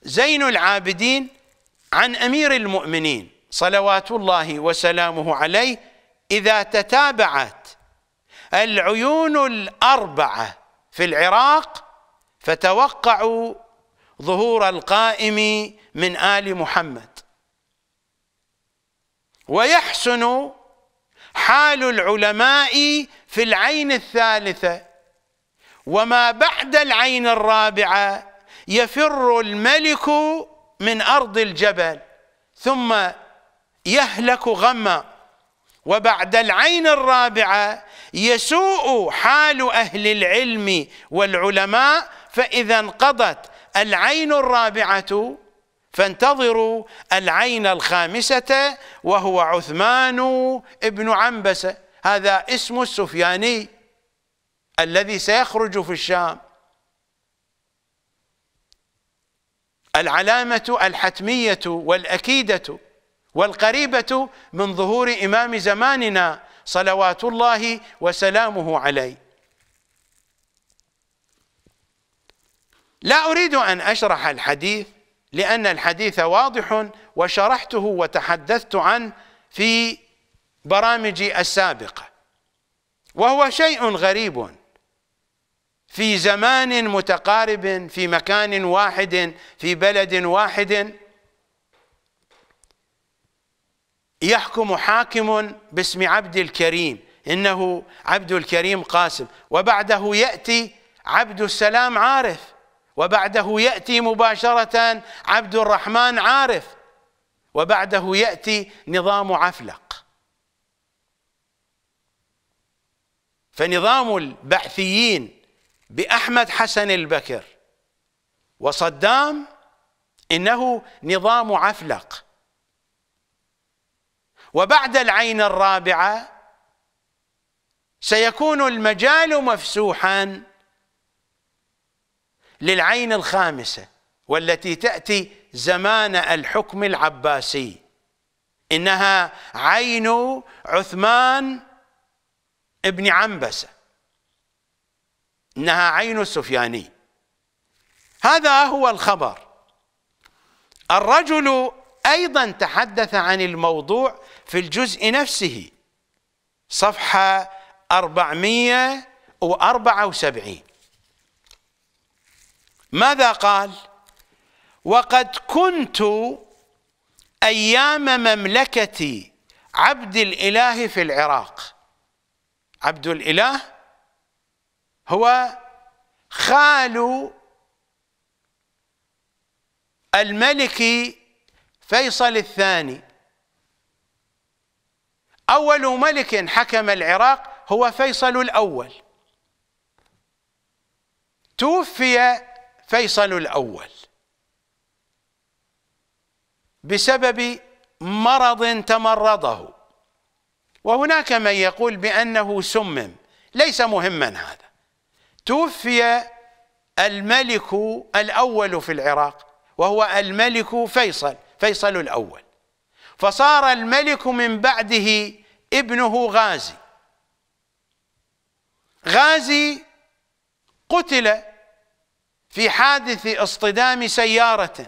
زين العابدين عن أمير المؤمنين صلوات الله وسلامه عليه إذا تتابعت العيون الأربعة في العراق فتوقعوا ظهور القائم من آل محمد ويحسن حال العلماء في العين الثالثة وما بعد العين الرابعة يفر الملك من أرض الجبل ثم يهلك غما وبعد العين الرابعة يسوء حال أهل العلم والعلماء فإذا انقضت العين الرابعة فانتظروا العين الخامسة وهو عثمان بن عنبسة هذا اسم السفياني الذي سيخرج في الشام العلامة الحتمية والأكيدة والقريبة من ظهور إمام زماننا صلوات الله وسلامه عليه لا أريد أن أشرح الحديث لأن الحديث واضح وشرحته وتحدثت عنه في برامجي السابقة وهو شيء غريب في زمان متقارب في مكان واحد في بلد واحد يحكم حاكم باسم عبد الكريم إنه عبد الكريم قاسم وبعده يأتي عبد السلام عارف وبعده ياتي مباشره عبد الرحمن عارف وبعده ياتي نظام عفلق فنظام البعثيين باحمد حسن البكر وصدام انه نظام عفلق وبعد العين الرابعه سيكون المجال مفسوحا للعين الخامسة والتي تأتي زمان الحكم العباسي إنها عين عثمان ابن عنبسة إنها عين السفياني هذا هو الخبر الرجل أيضا تحدث عن الموضوع في الجزء نفسه صفحة 474 ماذا قال وقد كنت ايام مملكتي عبد الاله في العراق عبد الاله هو خال الملك فيصل الثاني اول ملك حكم العراق هو فيصل الاول توفي فيصل الأول بسبب مرض تمرضه وهناك من يقول بأنه سمم ليس مهما هذا توفي الملك الأول في العراق وهو الملك فيصل فيصل الأول فصار الملك من بعده ابنه غازي غازي قتل في حادث اصطدام سيارة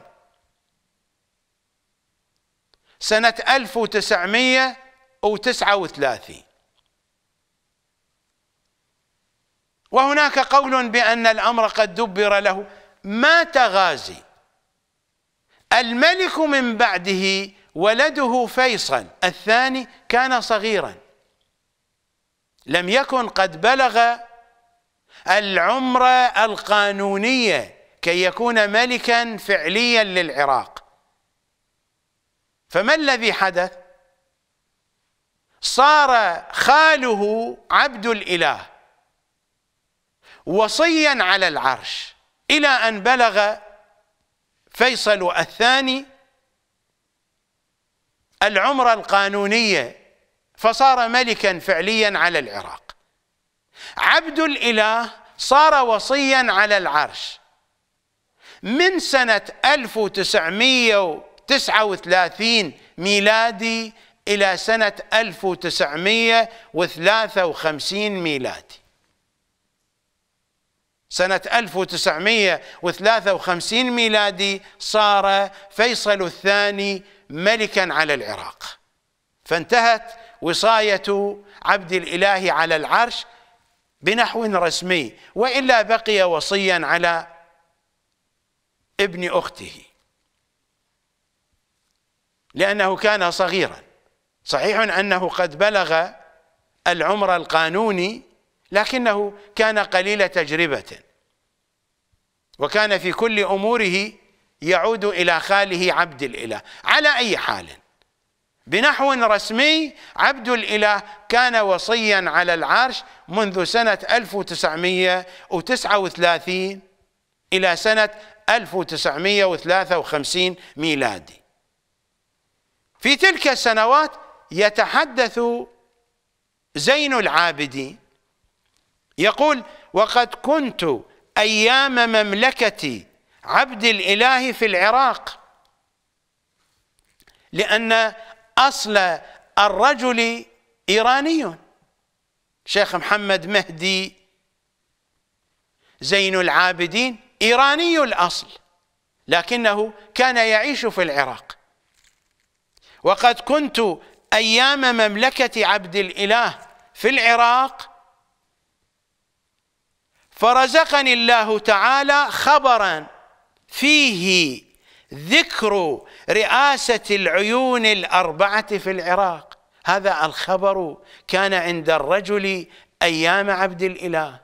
سنة 1939 وهناك قول بأن الأمر قد دبر له مات غازي الملك من بعده ولده فيصل الثاني كان صغيرا لم يكن قد بلغ العمرة القانونية كي يكون ملكا فعليا للعراق فما الذي حدث صار خاله عبد الإله وصيا على العرش إلى أن بلغ فيصل الثاني العمرة القانونية فصار ملكا فعليا على العراق عبد الإله صار وصيا على العرش من سنة 1939 ميلادي إلى سنة 1953 ميلادي سنة 1953 ميلادي صار فيصل الثاني ملكا على العراق فانتهت وصاية عبد الإله على العرش بنحو رسمي وإلا بقي وصيا على ابن أخته لأنه كان صغيرا صحيح أنه قد بلغ العمر القانوني لكنه كان قليل تجربة وكان في كل أموره يعود إلى خاله عبد الإله على أي حال بنحو رسمي عبد الإله كان وصيا على العرش منذ سنة 1939 إلى سنة 1953 ميلادي في تلك السنوات يتحدث زين العابدين يقول وقد كنت أيام مملكة عبد الإله في العراق لأن أصل الرجل إيراني شيخ محمد مهدي زين العابدين إيراني الأصل لكنه كان يعيش في العراق وقد كنت أيام مملكة عبد الإله في العراق فرزقني الله تعالى خبرا فيه ذكر رئاسة العيون الأربعة في العراق هذا الخبر كان عند الرجل أيام عبد الإله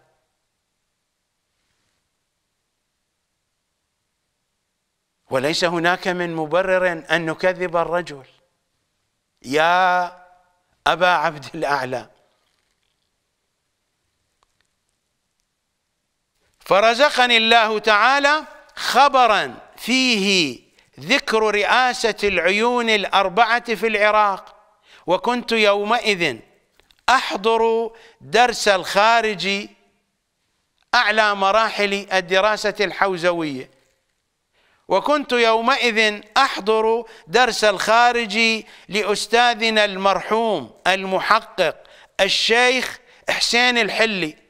وليس هناك من مبرر أن نكذب الرجل يا أبا عبد الأعلى فرزقني الله تعالى خبراً فيه ذكر رئاسة العيون الأربعة في العراق وكنت يومئذ أحضر درس الخارجي أعلى مراحل الدراسة الحوزوية وكنت يومئذ أحضر درس الخارجي لأستاذنا المرحوم المحقق الشيخ حسين الحلي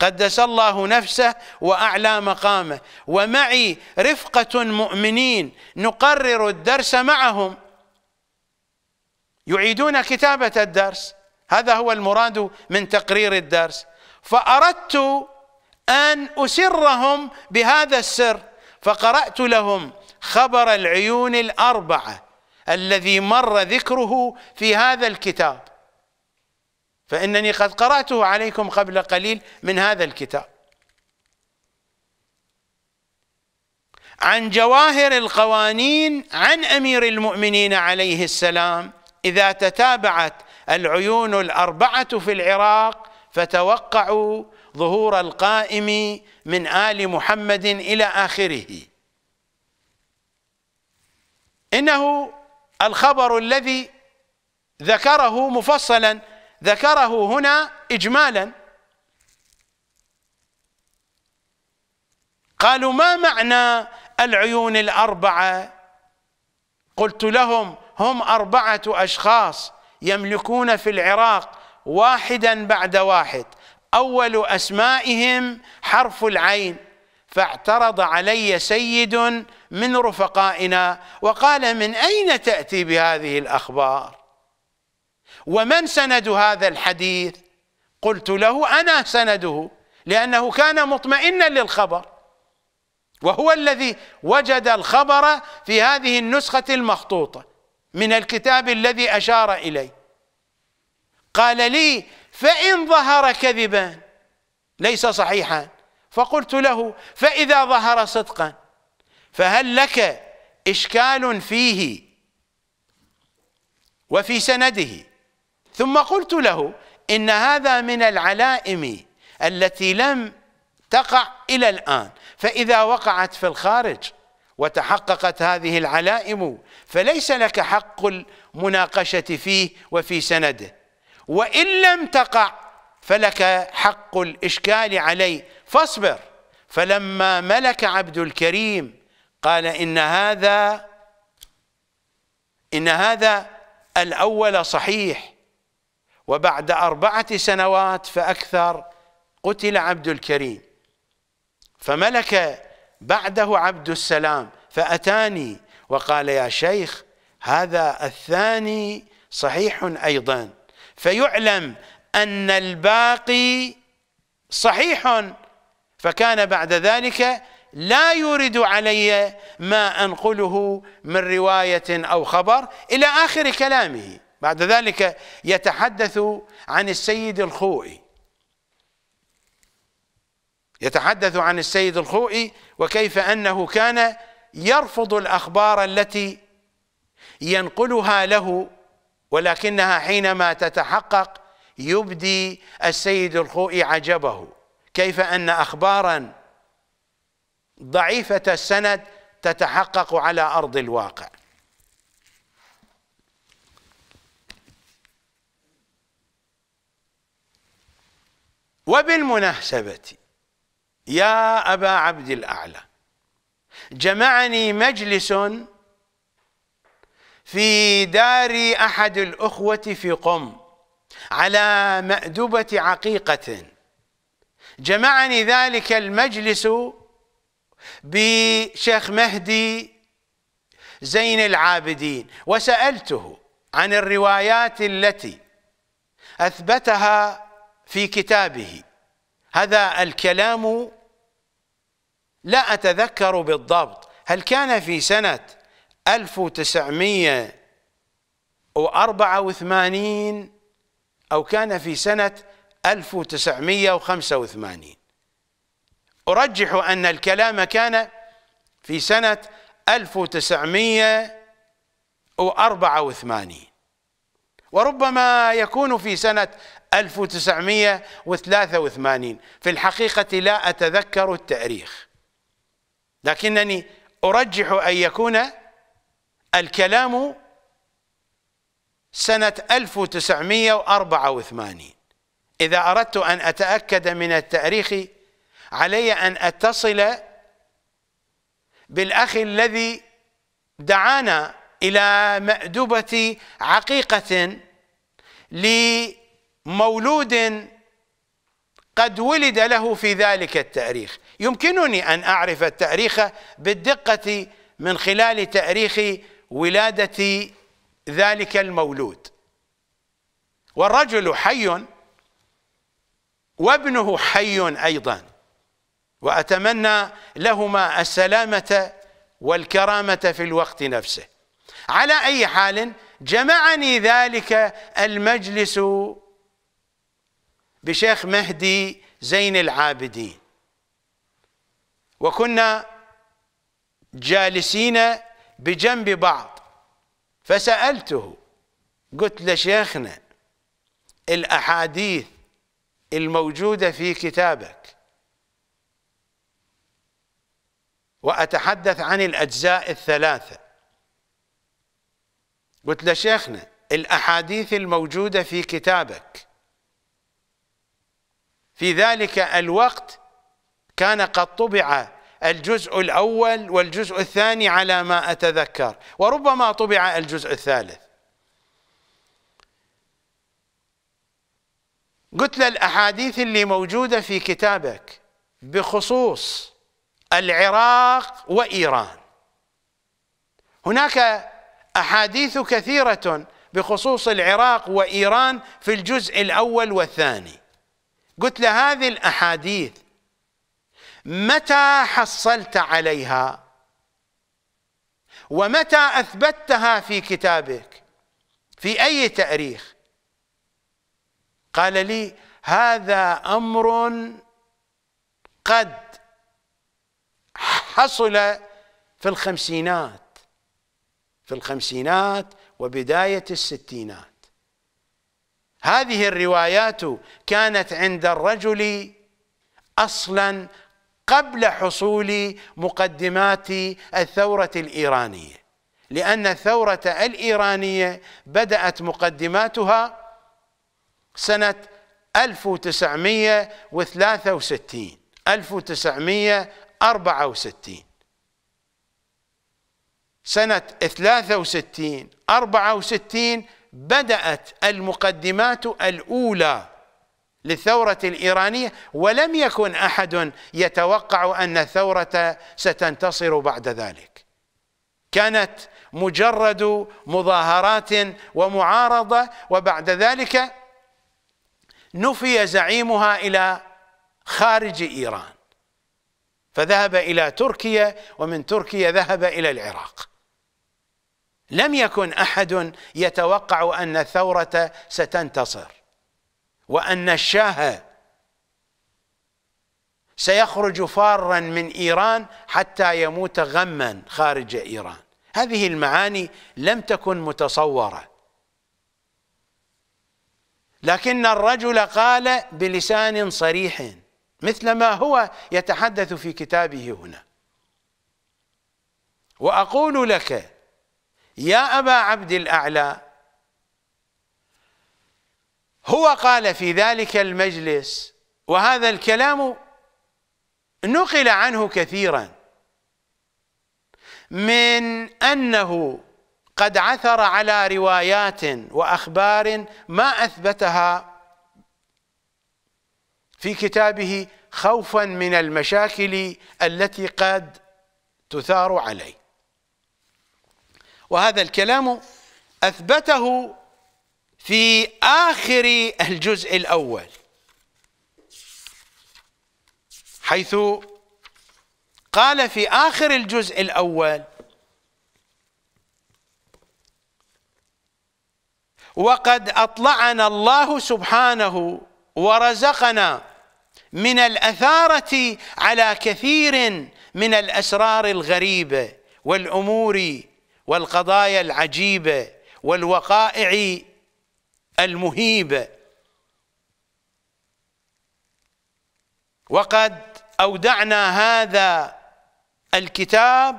قدس الله نفسه وأعلى مقامه ومعي رفقة مؤمنين نقرر الدرس معهم يعيدون كتابة الدرس هذا هو المراد من تقرير الدرس فأردت أن أسرهم بهذا السر فقرأت لهم خبر العيون الأربعة الذي مر ذكره في هذا الكتاب فإنني قد قرأته عليكم قبل قليل من هذا الكتاب عن جواهر القوانين عن أمير المؤمنين عليه السلام إذا تتابعت العيون الأربعة في العراق فتوقعوا ظهور القائم من آل محمد إلى آخره إنه الخبر الذي ذكره مفصلا ذكره هنا إجمالا قالوا ما معنى العيون الأربعة قلت لهم هم أربعة أشخاص يملكون في العراق واحدا بعد واحد أول أسمائهم حرف العين فاعترض علي سيد من رفقائنا وقال من أين تأتي بهذه الأخبار ومن سند هذا الحديث قلت له أنا سنده لأنه كان مطمئنا للخبر وهو الذي وجد الخبر في هذه النسخة المخطوطة من الكتاب الذي أشار إليه قال لي فإن ظهر كذبا ليس صحيحا فقلت له فإذا ظهر صدقا فهل لك إشكال فيه وفي سنده ثم قلت له إن هذا من العلائم التي لم تقع إلى الآن فإذا وقعت في الخارج وتحققت هذه العلائم فليس لك حق المناقشة فيه وفي سنده وإن لم تقع فلك حق الإشكال عليه فاصبر فلما ملك عبد الكريم قال إن هذا إن هذا الأول صحيح وبعد أربعة سنوات فأكثر قتل عبد الكريم فملك بعده عبد السلام فأتاني وقال يا شيخ هذا الثاني صحيح أيضا فيعلم أن الباقي صحيح فكان بعد ذلك لا يورد علي ما أنقله من رواية أو خبر إلى آخر كلامه بعد ذلك يتحدث عن السيد الخوئي يتحدث عن السيد الخوئي وكيف انه كان يرفض الاخبار التي ينقلها له ولكنها حينما تتحقق يبدي السيد الخوئي عجبه كيف ان اخبارا ضعيفه السند تتحقق على ارض الواقع وبالمناسبة يا أبا عبد الأعلى جمعني مجلس في دار أحد الأخوة في قم على مأدبة عقيقة جمعني ذلك المجلس بشيخ مهدي زين العابدين وسألته عن الروايات التي أثبتها في كتابه هذا الكلام لا أتذكر بالضبط هل كان في سنة 1984 أو كان في سنة 1985 أرجح أن الكلام كان في سنة 1984 وربما يكون في سنة 1983 في الحقيقة لا أتذكر التاريخ لكنني أرجح أن يكون الكلام سنة 1984 إذا أردت أن أتأكد من التاريخ علي أن أتصل بالأخ الذي دعانا إلى مأدبة عقيقة لي مولود قد ولد له في ذلك التاريخ يمكنني أن أعرف التاريخ بالدقة من خلال تاريخ ولادة ذلك المولود والرجل حي وابنه حي أيضا وأتمنى لهما السلامة والكرامة في الوقت نفسه على أي حال جمعني ذلك المجلس بشيخ مهدي زين العابدين وكنا جالسين بجنب بعض فسألته قلت لشيخنا الأحاديث الموجودة في كتابك وأتحدث عن الأجزاء الثلاثة قلت لشيخنا الأحاديث الموجودة في كتابك في ذلك الوقت كان قد طبع الجزء الأول والجزء الثاني على ما أتذكر وربما طبع الجزء الثالث قلت الأحاديث اللي موجودة في كتابك بخصوص العراق وإيران هناك أحاديث كثيرة بخصوص العراق وإيران في الجزء الأول والثاني قلت له هذه الأحاديث متى حصلت عليها ومتى أثبتها في كتابك في أي تاريخ قال لي هذا أمر قد حصل في الخمسينات في الخمسينات وبداية الستينات هذه الروايات كانت عند الرجل اصلا قبل حصول مقدمات الثوره الايرانيه لان الثوره الايرانيه بدات مقدماتها سنه 1963 1964 سنة 63 64 بدأت المقدمات الأولى للثورة الإيرانية ولم يكن أحد يتوقع أن الثورة ستنتصر بعد ذلك كانت مجرد مظاهرات ومعارضة وبعد ذلك نفي زعيمها إلى خارج إيران فذهب إلى تركيا ومن تركيا ذهب إلى العراق لم يكن احد يتوقع ان الثوره ستنتصر وان الشاه سيخرج فارا من ايران حتى يموت غما خارج ايران هذه المعاني لم تكن متصوره لكن الرجل قال بلسان صريح مثل ما هو يتحدث في كتابه هنا واقول لك يا أبا عبد الأعلى هو قال في ذلك المجلس وهذا الكلام نقل عنه كثيرا من أنه قد عثر على روايات وأخبار ما أثبتها في كتابه خوفا من المشاكل التي قد تثار عليه وهذا الكلام أثبته في آخر الجزء الأول حيث قال في آخر الجزء الأول وقد أطلعنا الله سبحانه ورزقنا من الأثارة على كثير من الأسرار الغريبة والأمور والقضايا العجيبة والوقائع المهيبة وقد أودعنا هذا الكتاب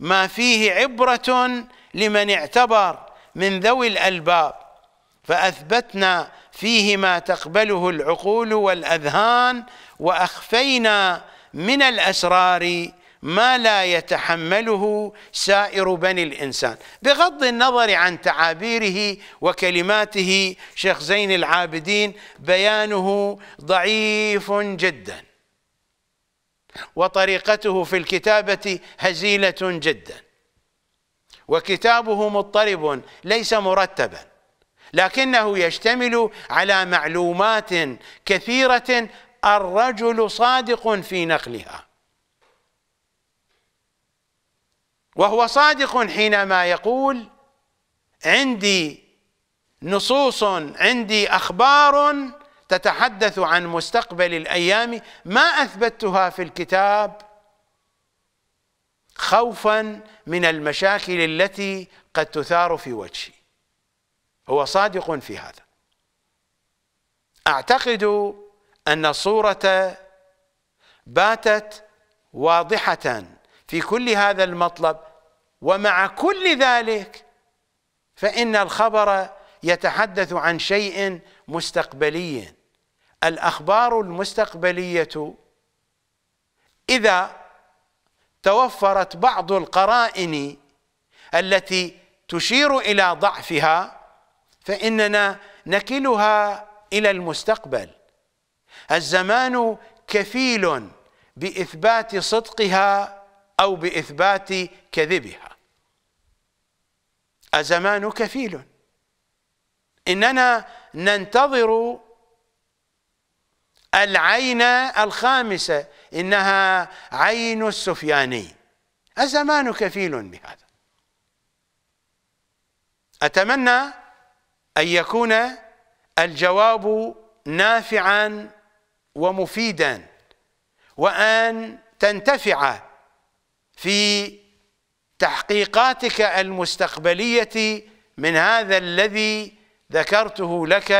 ما فيه عبرة لمن اعتبر من ذوي الألباب فأثبتنا فيه ما تقبله العقول والأذهان وأخفينا من الأسرار ما لا يتحمله سائر بني الإنسان بغض النظر عن تعابيره وكلماته شيخ زين العابدين بيانه ضعيف جدا وطريقته في الكتابة هزيلة جدا وكتابه مضطرب ليس مرتبا لكنه يشتمل على معلومات كثيرة الرجل صادق في نقلها وهو صادق حينما يقول عندي نصوص عندي أخبار تتحدث عن مستقبل الأيام ما أثبتها في الكتاب خوفا من المشاكل التي قد تثار في وجهي هو صادق في هذا أعتقد أن الصورة باتت واضحة في كل هذا المطلب ومع كل ذلك فإن الخبر يتحدث عن شيء مستقبلي الأخبار المستقبلية إذا توفرت بعض القرائن التي تشير إلى ضعفها فإننا نكلها إلى المستقبل الزمان كفيل بإثبات صدقها أو بإثبات كذبها أزمان كفيل إننا ننتظر العين الخامسة إنها عين السفياني الزمان كفيل بهذا أتمنى أن يكون الجواب نافعا ومفيدا وأن تنتفع في تحقيقاتك المستقبليه من هذا الذي ذكرته لك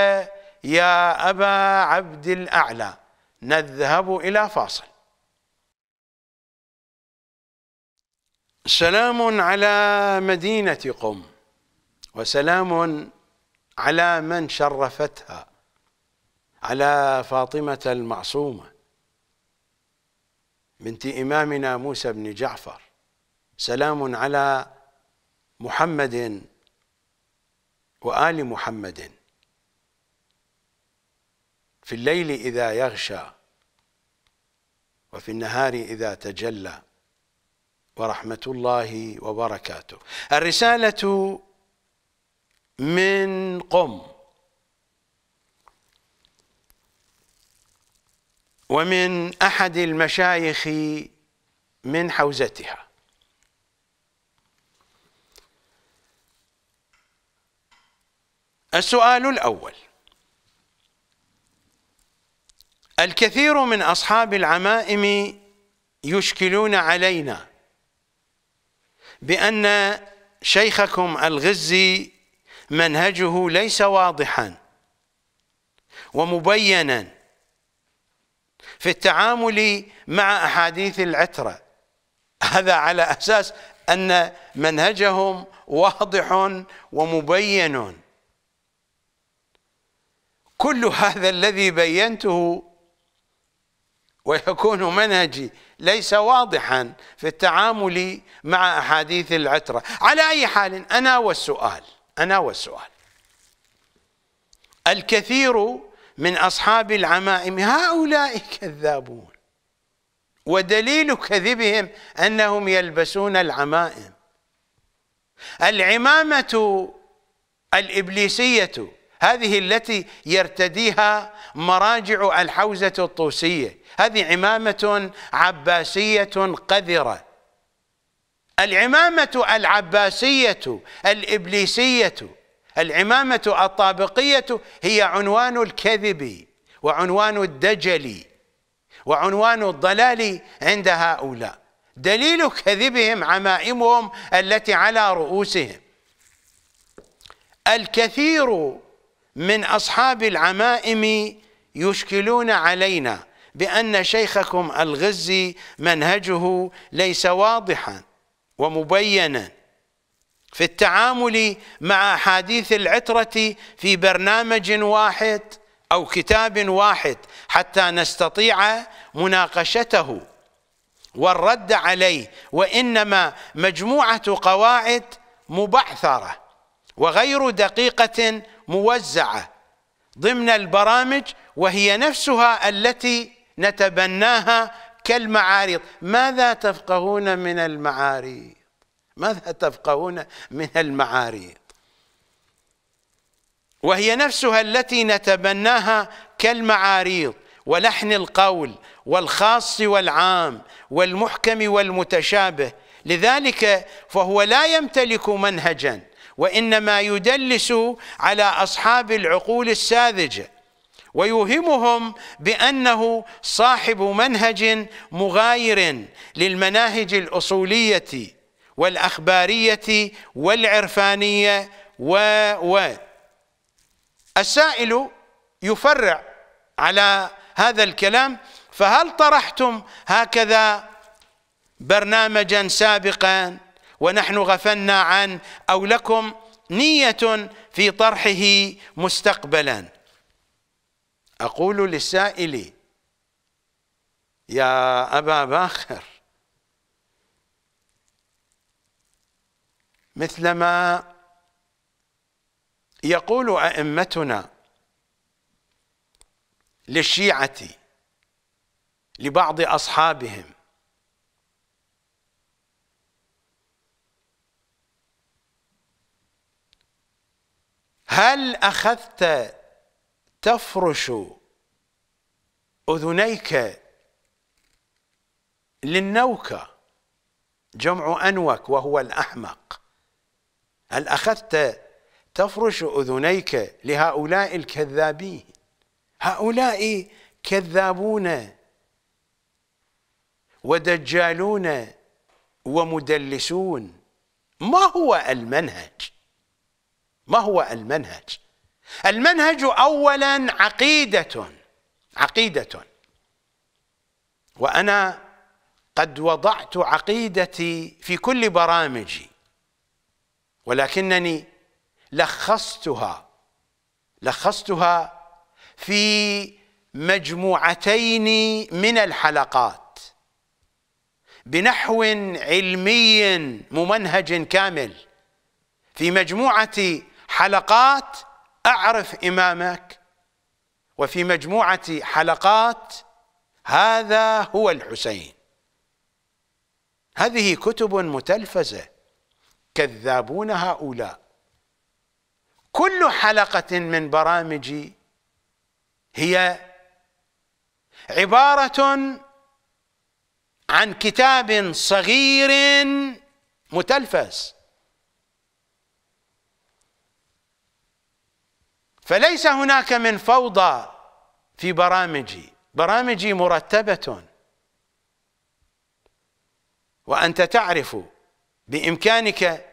يا ابا عبد الاعلى نذهب الى فاصل سلام على مدينه قم وسلام على من شرفتها على فاطمه المعصومه بنت امامنا موسى بن جعفر سلام على محمد وآل محمد في الليل إذا يغشى وفي النهار إذا تجلى ورحمة الله وبركاته الرسالة من قم ومن أحد المشايخ من حوزتها السؤال الأول الكثير من أصحاب العمائم يشكلون علينا بأن شيخكم الغزي منهجه ليس واضحا ومبينا في التعامل مع أحاديث العترة هذا على أساس أن منهجهم واضح ومبين كل هذا الذي بينته ويكون منهجي ليس واضحا في التعامل مع أحاديث العترة على أي حال أنا والسؤال أنا والسؤال الكثير من أصحاب العمائم هؤلاء كذابون ودليل كذبهم أنهم يلبسون العمائم العمامة الإبليسية هذه التي يرتديها مراجع الحوزة الطوسية هذه عمامة عباسية قذرة العمامة العباسية الإبليسية العمامة الطابقية هي عنوان الكذب وعنوان الدجل وعنوان الضلال عند هؤلاء دليل كذبهم عمائمهم التي على رؤوسهم الكثير من أصحاب العمائم يشكلون علينا بأن شيخكم الغزي منهجه ليس واضحا ومبينا في التعامل مع أحاديث العترة في برنامج واحد أو كتاب واحد حتى نستطيع مناقشته والرد عليه وإنما مجموعة قواعد مبعثره وغير دقيقة موزعة ضمن البرامج وهي نفسها التي نتبناها كالمعاريض ماذا تفقهون من المعاريض ماذا تفقهون من المعاريض وهي نفسها التي نتبناها كالمعاريض ولحن القول والخاص والعام والمحكم والمتشابه لذلك فهو لا يمتلك منهجا وإنما يدلس على أصحاب العقول الساذجة ويوهمهم بأنه صاحب منهج مغاير للمناهج الأصولية والأخبارية والعرفانية و و السائل يفرع على هذا الكلام فهل طرحتم هكذا برنامجا سابقا ونحن غفلنا عن أو لكم نية في طرحه مستقبلا أقول للسائل يا أبا باخر مثلما يقول أئمتنا للشيعة لبعض أصحابهم هل أخذت تفرش أذنيك للنوكة جمع أنوك وهو الأحمق هل أخذت تفرش أذنيك لهؤلاء الكذابين هؤلاء كذابون ودجالون ومدلسون ما هو المنهج ما هو المنهج المنهج اولا عقيده عقيده وانا قد وضعت عقيدتي في كل برامجي ولكنني لخصتها لخصتها في مجموعتين من الحلقات بنحو علمي ممنهج كامل في مجموعه حلقات اعرف امامك وفي مجموعه حلقات هذا هو الحسين هذه كتب متلفزه كذابون هؤلاء كل حلقه من برامجي هي عباره عن كتاب صغير متلفز فليس هناك من فوضى في برامجي برامجي مرتبة وأنت تعرف بإمكانك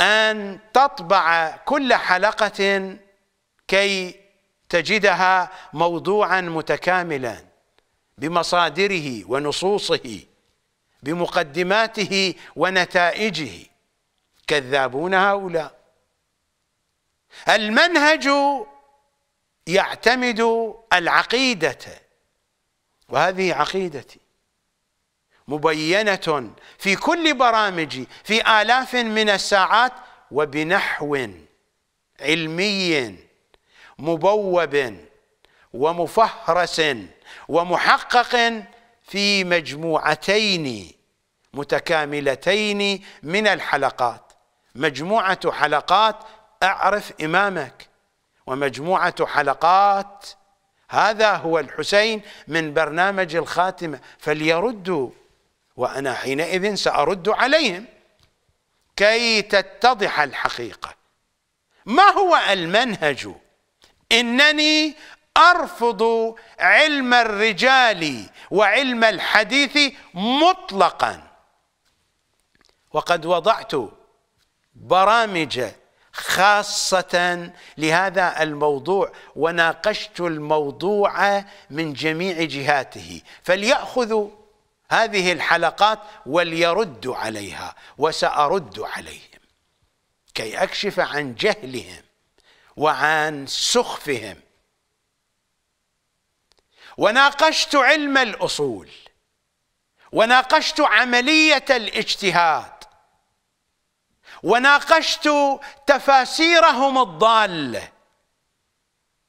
أن تطبع كل حلقة كي تجدها موضوعا متكاملا بمصادره ونصوصه بمقدماته ونتائجه كذابون هؤلاء المنهج يعتمد العقيدة وهذه عقيدتي مبينة في كل برامجي في آلاف من الساعات وبنحو علمي مبوب ومفهرس ومحقق في مجموعتين متكاملتين من الحلقات مجموعة حلقات اعرف إمامك ومجموعة حلقات هذا هو الحسين من برنامج الخاتمة فليردوا وأنا حينئذ سأرد عليهم كي تتضح الحقيقة ما هو المنهج إنني أرفض علم الرجال وعلم الحديث مطلقا وقد وضعت برامج خاصة لهذا الموضوع وناقشت الموضوع من جميع جهاته فليأخذوا هذه الحلقات وليردوا عليها وسأرد عليهم كي أكشف عن جهلهم وعن سخفهم وناقشت علم الأصول وناقشت عملية الاجتهاد وناقشت تفاسيرهم الضاله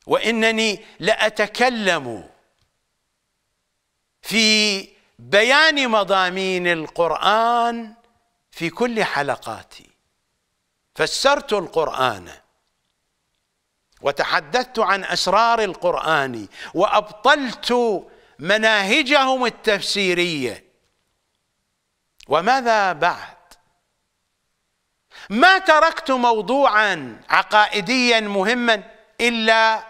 وانني لاتكلم في بيان مضامين القران في كل حلقاتي فسرت القران وتحدثت عن اسرار القران وابطلت مناهجهم التفسيريه وماذا بعد ما تركت موضوعا عقائديا مهما الا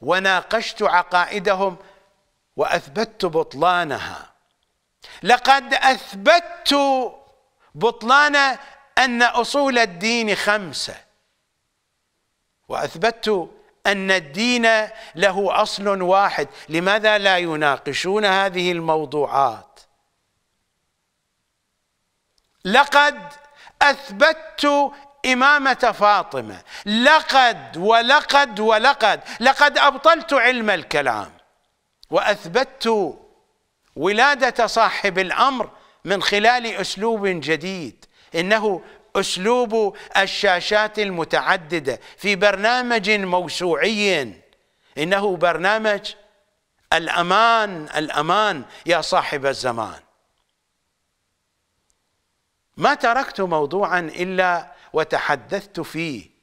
وناقشت عقائدهم واثبتت بطلانها لقد اثبتت بطلان ان اصول الدين خمسه واثبتت ان الدين له اصل واحد لماذا لا يناقشون هذه الموضوعات لقد اثبتت إمامة فاطمة لقد ولقد ولقد لقد أبطلت علم الكلام وأثبتت ولادة صاحب الأمر من خلال أسلوب جديد إنه أسلوب الشاشات المتعددة في برنامج موسوعي إنه برنامج الأمان الأمان يا صاحب الزمان ما تركت موضوعا الا وتحدثت فيه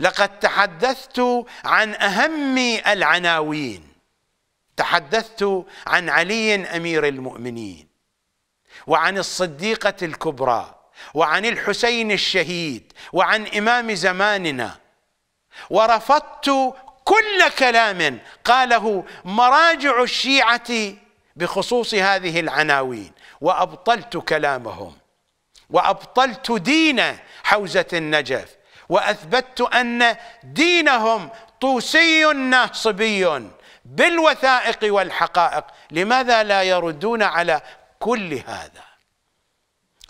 لقد تحدثت عن اهم العناوين تحدثت عن علي امير المؤمنين وعن الصديقه الكبرى وعن الحسين الشهيد وعن امام زماننا ورفضت كل كلام قاله مراجع الشيعه بخصوص هذه العناوين وابطلت كلامهم وأبطلت دين حوزة النجف وأثبتت أن دينهم طوسي ناصبي بالوثائق والحقائق لماذا لا يردون على كل هذا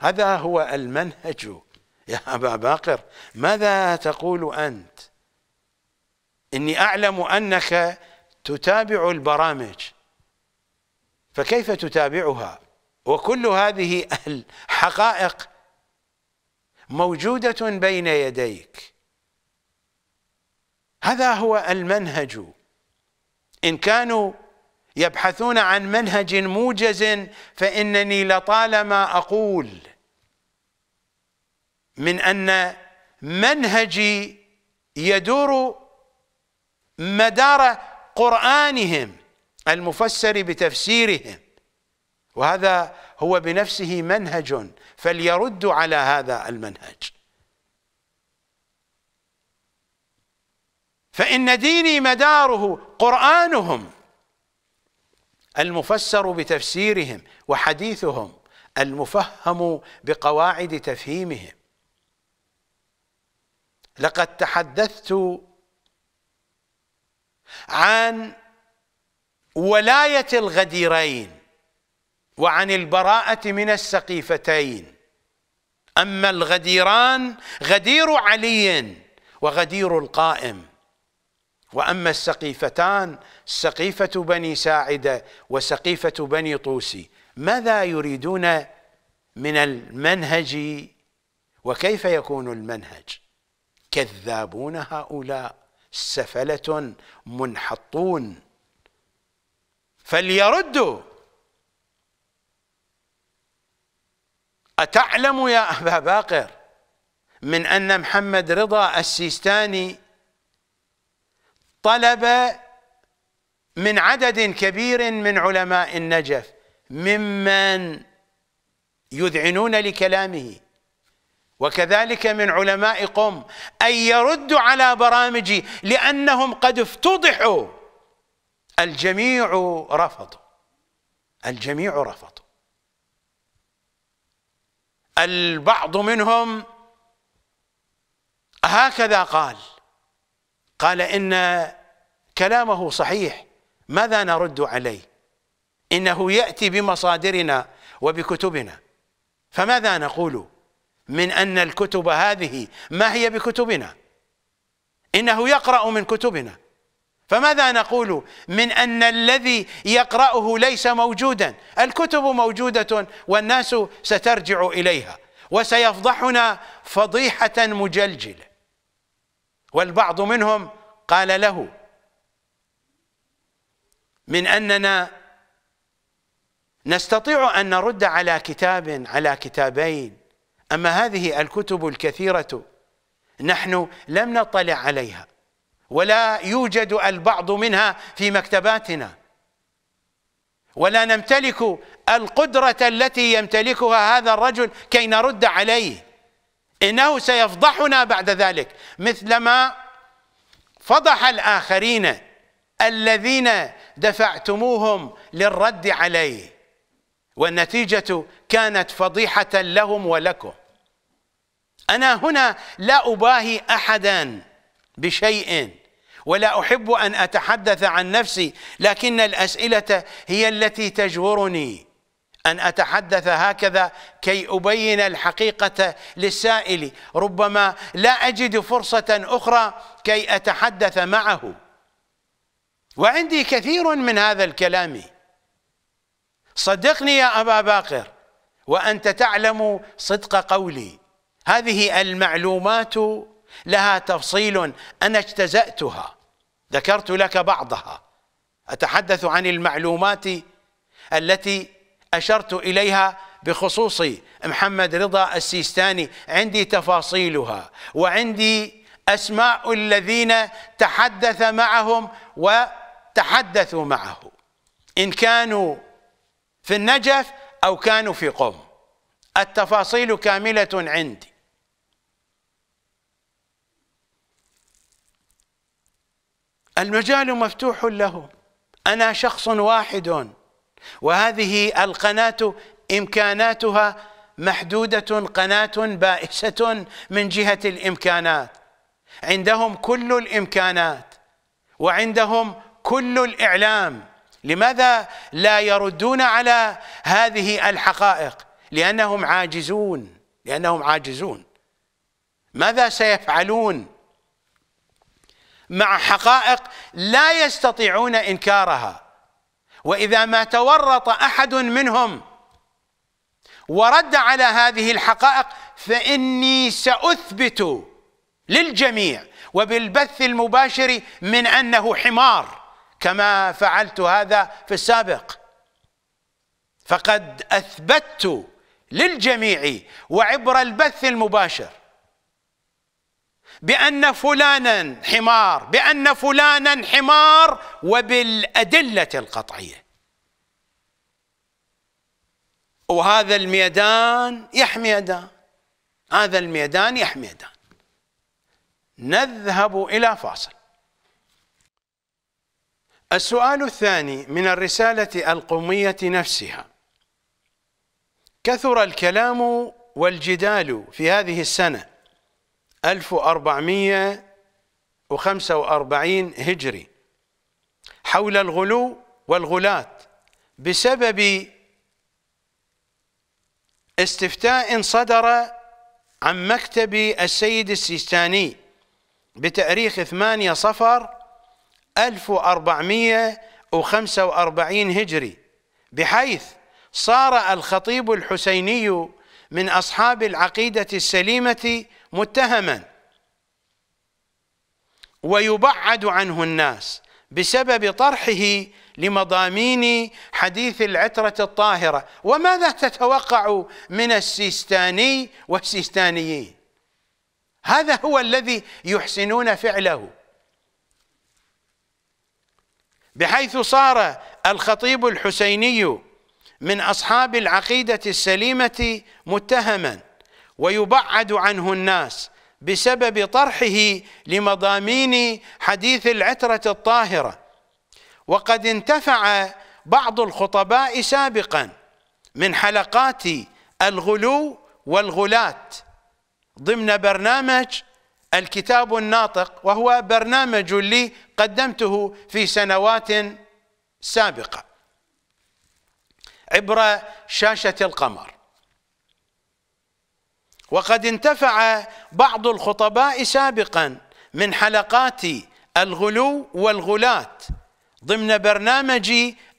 هذا هو المنهج يا أبا باقر ماذا تقول أنت إني أعلم أنك تتابع البرامج فكيف تتابعها وكل هذه الحقائق موجودة بين يديك هذا هو المنهج إن كانوا يبحثون عن منهج موجز فإنني لطالما أقول من أن منهجي يدور مدار قرآنهم المفسر بتفسيرهم وهذا هو بنفسه منهج فليرد على هذا المنهج فإن ديني مداره قرآنهم المفسر بتفسيرهم وحديثهم المفهم بقواعد تفهيمهم لقد تحدثت عن ولاية الغديرين وعن البراءة من السقيفتين أما الغديران غدير علي وغدير القائم وأما السقيفتان سقيفة بني ساعدة وسقيفة بني طوسي ماذا يريدون من المنهج وكيف يكون المنهج كذابون هؤلاء سفلة منحطون فليردوا أتعلم يا أبا باقر من أن محمد رضا السيستاني طلب من عدد كبير من علماء النجف ممن يذعنون لكلامه وكذلك من علماء قم أن يردوا على برامجي لأنهم قد افتضحوا الجميع رفضوا الجميع رفضوا البعض منهم هكذا قال قال إن كلامه صحيح ماذا نرد عليه إنه يأتي بمصادرنا وبكتبنا فماذا نقول من أن الكتب هذه ما هي بكتبنا إنه يقرأ من كتبنا فماذا نقول من ان الذي يقراه ليس موجودا الكتب موجوده والناس سترجع اليها وسيفضحنا فضيحه مجلجله والبعض منهم قال له من اننا نستطيع ان نرد على كتاب على كتابين اما هذه الكتب الكثيره نحن لم نطلع عليها ولا يوجد البعض منها في مكتباتنا ولا نمتلك القدرة التي يمتلكها هذا الرجل كي نرد عليه إنه سيفضحنا بعد ذلك مثلما فضح الآخرين الذين دفعتموهم للرد عليه والنتيجة كانت فضيحة لهم ولكم أنا هنا لا أباهي أحداً بشيء ولا احب ان اتحدث عن نفسي لكن الاسئله هي التي تجبرني ان اتحدث هكذا كي ابين الحقيقه للسائل ربما لا اجد فرصه اخرى كي اتحدث معه وعندي كثير من هذا الكلام صدقني يا ابا باقر وانت تعلم صدق قولي هذه المعلومات لها تفصيل أنا اجتزأتها ذكرت لك بعضها أتحدث عن المعلومات التي أشرت إليها بخصوص محمد رضا السيستاني عندي تفاصيلها وعندي أسماء الذين تحدث معهم وتحدثوا معه إن كانوا في النجف أو كانوا في قم التفاصيل كاملة عندي المجال مفتوح لهم أنا شخص واحد وهذه القناة إمكاناتها محدودة قناة بائسة من جهة الإمكانات عندهم كل الإمكانات وعندهم كل الإعلام لماذا لا يردون على هذه الحقائق لأنهم عاجزون لأنهم عاجزون ماذا سيفعلون مع حقائق لا يستطيعون انكارها واذا ما تورط احد منهم ورد على هذه الحقائق فاني ساثبت للجميع وبالبث المباشر من انه حمار كما فعلت هذا في السابق فقد اثبتت للجميع وعبر البث المباشر بأن فلانا حمار بأن فلانا حمار وبالأدلة القطعية وهذا الميدان يحمي دان هذا الميدان يحمي دان نذهب إلى فاصل السؤال الثاني من الرسالة القومية نفسها كثر الكلام والجدال في هذه السنة 1445 هجري حول الغلو والغلات بسبب استفتاء صدر عن مكتب السيد السيستاني بتاريخ 8 صفر 1445 هجري بحيث صار الخطيب الحسيني من أصحاب العقيدة السليمة متهما ويبعد عنه الناس بسبب طرحه لمضامين حديث العترة الطاهرة وماذا تتوقع من السيستاني والسيستانيين هذا هو الذي يحسنون فعله بحيث صار الخطيب الحسيني من أصحاب العقيدة السليمة متهما ويبعد عنه الناس بسبب طرحه لمضامين حديث العترة الطاهرة وقد انتفع بعض الخطباء سابقا من حلقات الغلو والغلات ضمن برنامج الكتاب الناطق وهو برنامج لي قدمته في سنوات سابقة عبر شاشة القمر وقد انتفع بعض الخطباء سابقا من حلقات الغلو والغلات ضمن برنامج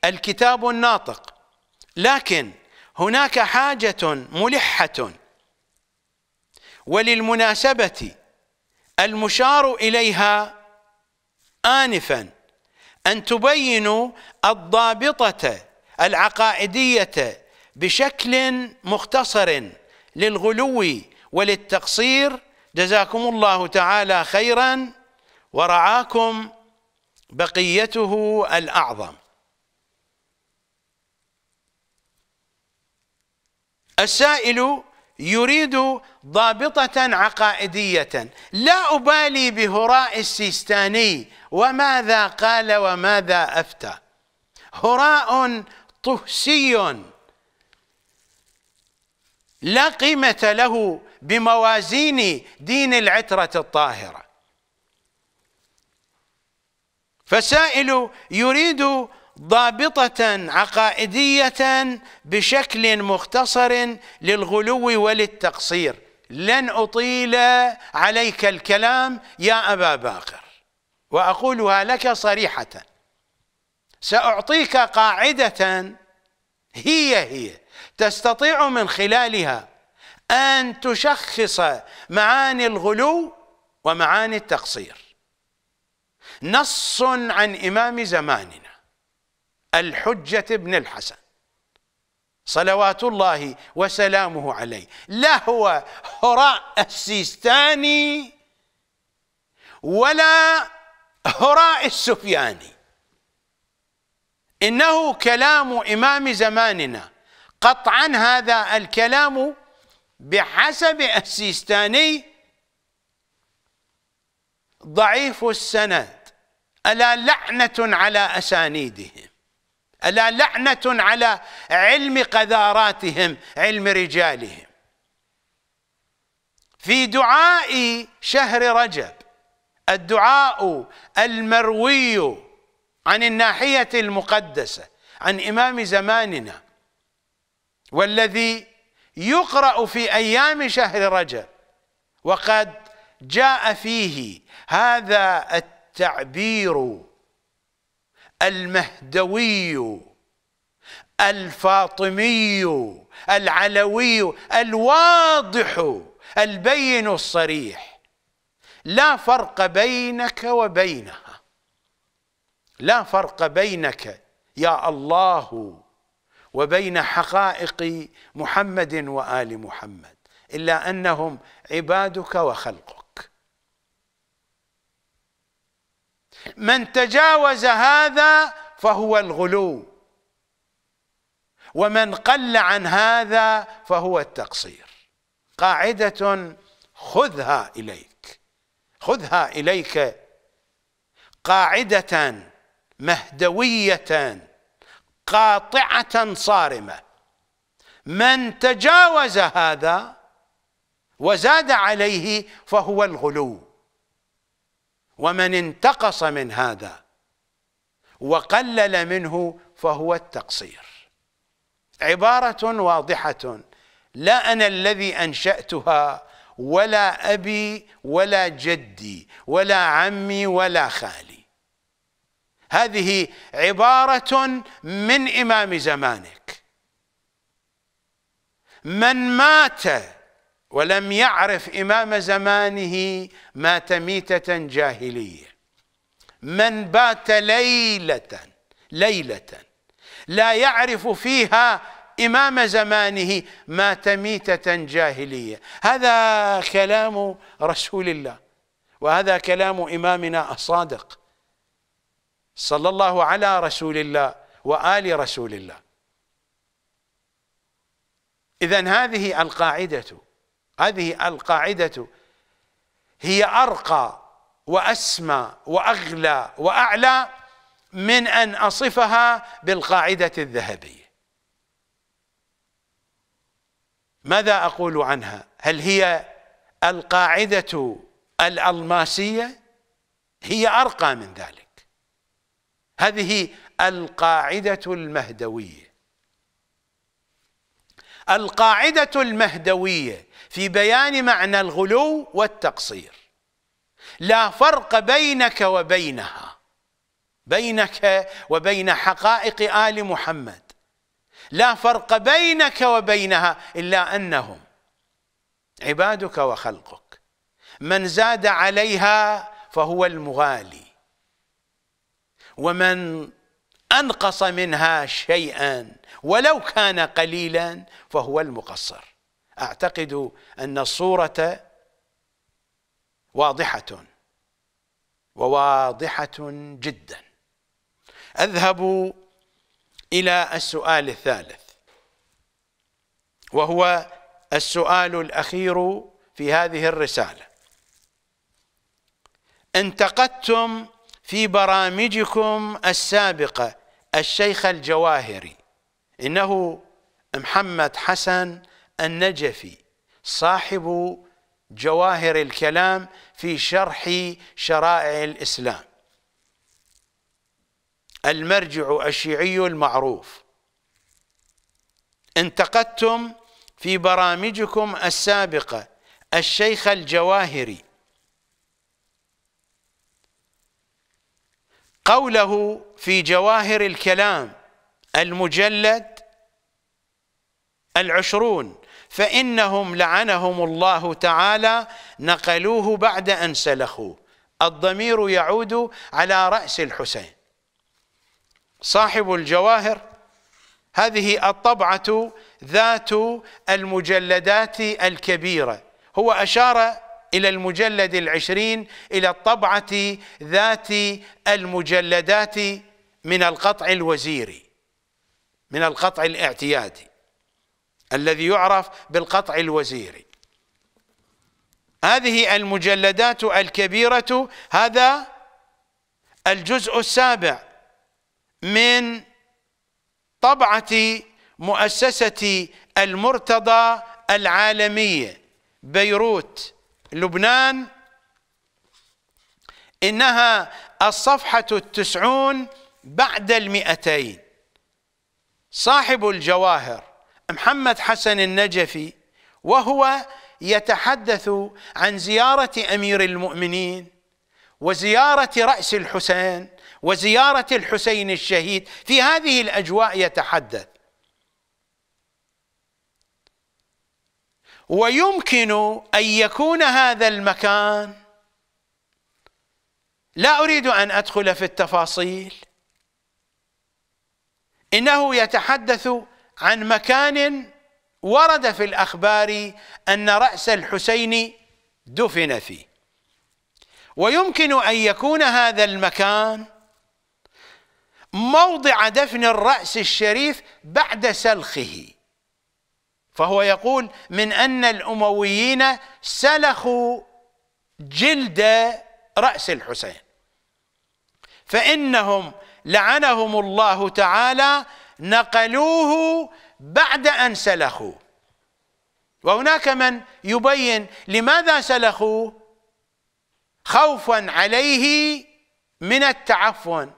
الكتاب الناطق لكن هناك حاجة ملحة وللمناسبة المشار إليها آنفا أن تبين الضابطة العقائدية بشكل مختصر للغلو وللتقصير جزاكم الله تعالى خيرا ورعاكم بقيته الأعظم السائل يريد ضابطة عقائدية لا أبالي بهراء السيستاني وماذا قال وماذا أفتى هراء طهسي لا قيمة له بموازين دين العترة الطاهرة فسائل يريد ضابطة عقائدية بشكل مختصر للغلو وللتقصير لن أطيل عليك الكلام يا أبا باقر وأقولها لك صريحة سأعطيك قاعدة هي هي تستطيع من خلالها أن تشخص معاني الغلو ومعاني التقصير نص عن إمام زماننا الحجة بن الحسن صلوات الله وسلامه عليه لهو هراء السيستاني ولا هراء السفياني إنه كلام إمام زماننا قطعا هذا الكلام بحسب السيستاني ضعيف السند ألا لعنة على أسانيدهم ألا لعنة على علم قذاراتهم علم رجالهم في دعاء شهر رجب الدعاء المروي عن الناحية المقدسة عن إمام زماننا والذي يقرأ في أيام شهر رجب وقد جاء فيه هذا التعبير المهدوي الفاطمي العلوي الواضح البين الصريح لا فرق بينك وبينها لا فرق بينك يا الله وبين حقائق محمد وآل محمد إلا أنهم عبادك وخلقك من تجاوز هذا فهو الغلو ومن قل عن هذا فهو التقصير قاعدة خذها إليك خذها إليك قاعدة مهدوية قاطعة صارمة من تجاوز هذا وزاد عليه فهو الغلو ومن انتقص من هذا وقلل منه فهو التقصير عبارة واضحة لا أنا الذي أنشأتها ولا أبي ولا جدي ولا عمي ولا خالي هذه عبارة من إمام زمانك من مات ولم يعرف إمام زمانه مات ميتة جاهلية من بات ليلة ليلة لا يعرف فيها إمام زمانه مات ميتة جاهلية هذا كلام رسول الله وهذا كلام إمامنا الصادق صلى الله على رسول الله وآل رسول الله إذا هذه القاعدة هذه القاعدة هي أرقى وأسمى وأغلى وأعلى من أن أصفها بالقاعدة الذهبية ماذا أقول عنها هل هي القاعدة الألماسية هي أرقى من ذلك هذه القاعدة المهدوية القاعدة المهدوية في بيان معنى الغلو والتقصير لا فرق بينك وبينها بينك وبين حقائق آل محمد لا فرق بينك وبينها إلا أنهم عبادك وخلقك من زاد عليها فهو المغالي ومن أنقص منها شيئا ولو كان قليلا فهو المقصر أعتقد أن الصورة واضحة وواضحة جدا أذهب إلى السؤال الثالث وهو السؤال الأخير في هذه الرسالة انتقدتم في برامجكم السابقة الشيخ الجواهري إنه محمد حسن النجفي صاحب جواهر الكلام في شرح شرائع الإسلام المرجع الشيعي المعروف انتقدتم في برامجكم السابقة الشيخ الجواهري قوله في جواهر الكلام المجلد العشرون فإنهم لعنهم الله تعالى نقلوه بعد أن سلخوه الضمير يعود على رأس الحسين صاحب الجواهر هذه الطبعة ذات المجلدات الكبيرة هو أشار إلى المجلد العشرين إلى الطبعة ذات المجلدات من القطع الوزيري من القطع الاعتيادي الذي يعرف بالقطع الوزيري هذه المجلدات الكبيرة هذا الجزء السابع من طبعة مؤسسة المرتضى العالمية بيروت لبنان إنها الصفحة التسعون بعد المئتين صاحب الجواهر محمد حسن النجفي وهو يتحدث عن زيارة أمير المؤمنين وزيارة رأس الحسين وزيارة الحسين الشهيد في هذه الأجواء يتحدث ويمكن ان يكون هذا المكان لا اريد ان ادخل في التفاصيل انه يتحدث عن مكان ورد في الاخبار ان راس الحسين دفن فيه ويمكن ان يكون هذا المكان موضع دفن الراس الشريف بعد سلخه فهو يقول من أن الأمويين سلخوا جلد رأس الحسين فإنهم لعنهم الله تعالى نقلوه بعد أن سلخوا وهناك من يبين لماذا سلخوه خوفا عليه من التعفن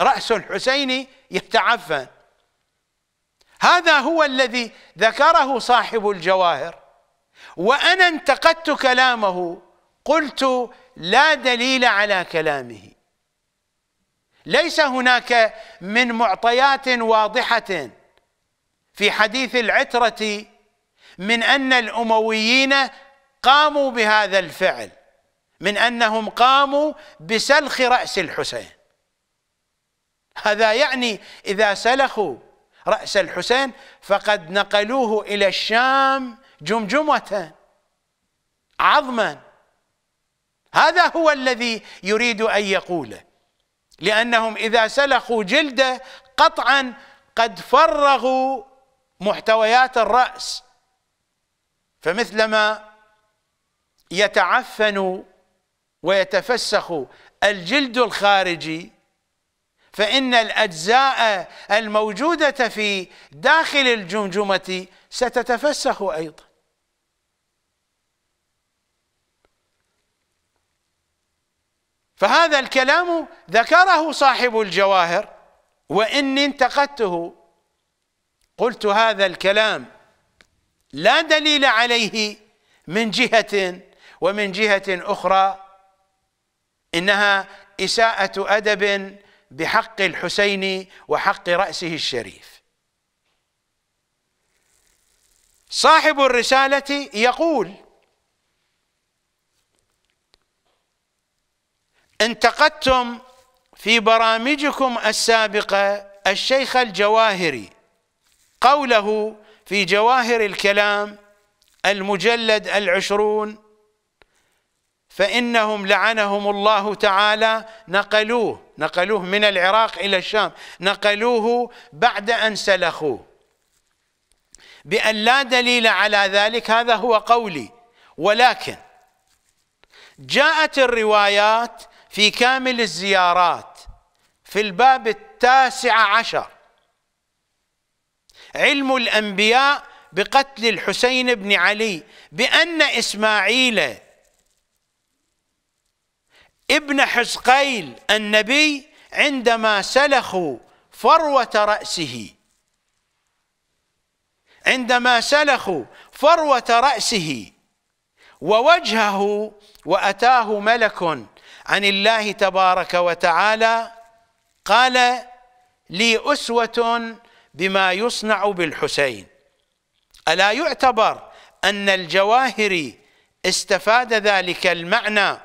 رأس الحسين يتعفن هذا هو الذي ذكره صاحب الجواهر وأنا انتقدت كلامه قلت لا دليل على كلامه ليس هناك من معطيات واضحة في حديث العترة من أن الأمويين قاموا بهذا الفعل من أنهم قاموا بسلخ رأس الحسين هذا يعني إذا سلخوا رأس الحسين فقد نقلوه إلى الشام جمجمة عظما هذا هو الذي يريد أن يقوله لأنهم إذا سلخوا جلده قطعا قد فرغوا محتويات الرأس فمثلما يتعفن ويتفسخ الجلد الخارجي فإن الأجزاء الموجودة في داخل الجمجمة ستتفسخ أيضا فهذا الكلام ذكره صاحب الجواهر وإني انتقدته قلت هذا الكلام لا دليل عليه من جهة ومن جهة أخرى إنها إساءة أدب بحق الحسين وحق رأسه الشريف صاحب الرسالة يقول انتقدتم في برامجكم السابقة الشيخ الجواهري قوله في جواهر الكلام المجلد العشرون فإنهم لعنهم الله تعالى نقلوه نقلوه من العراق إلى الشام نقلوه بعد أن سلخوه بأن لا دليل على ذلك هذا هو قولي ولكن جاءت الروايات في كامل الزيارات في الباب التاسع عشر علم الأنبياء بقتل الحسين بن علي بأن إسماعيل ابن حسقيل النبي عندما سلخوا فروة رأسه عندما سلخوا فروة رأسه ووجهه وأتاه ملك عن الله تبارك وتعالى قال لي أسوة بما يصنع بالحسين ألا يعتبر أن الجواهري استفاد ذلك المعنى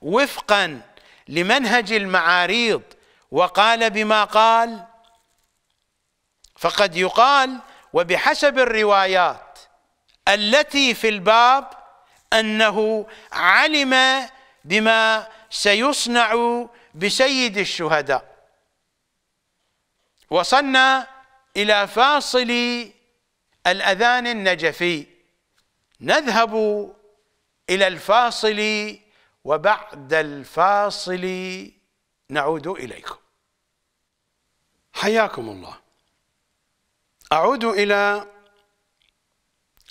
وفقا لمنهج المعاريض وقال بما قال فقد يقال وبحسب الروايات التي في الباب انه علم بما سيصنع بسيد الشهداء وصلنا الى فاصل الاذان النجفي نذهب الى الفاصل وبعد الفاصل نعود إليكم حياكم الله أعود إلى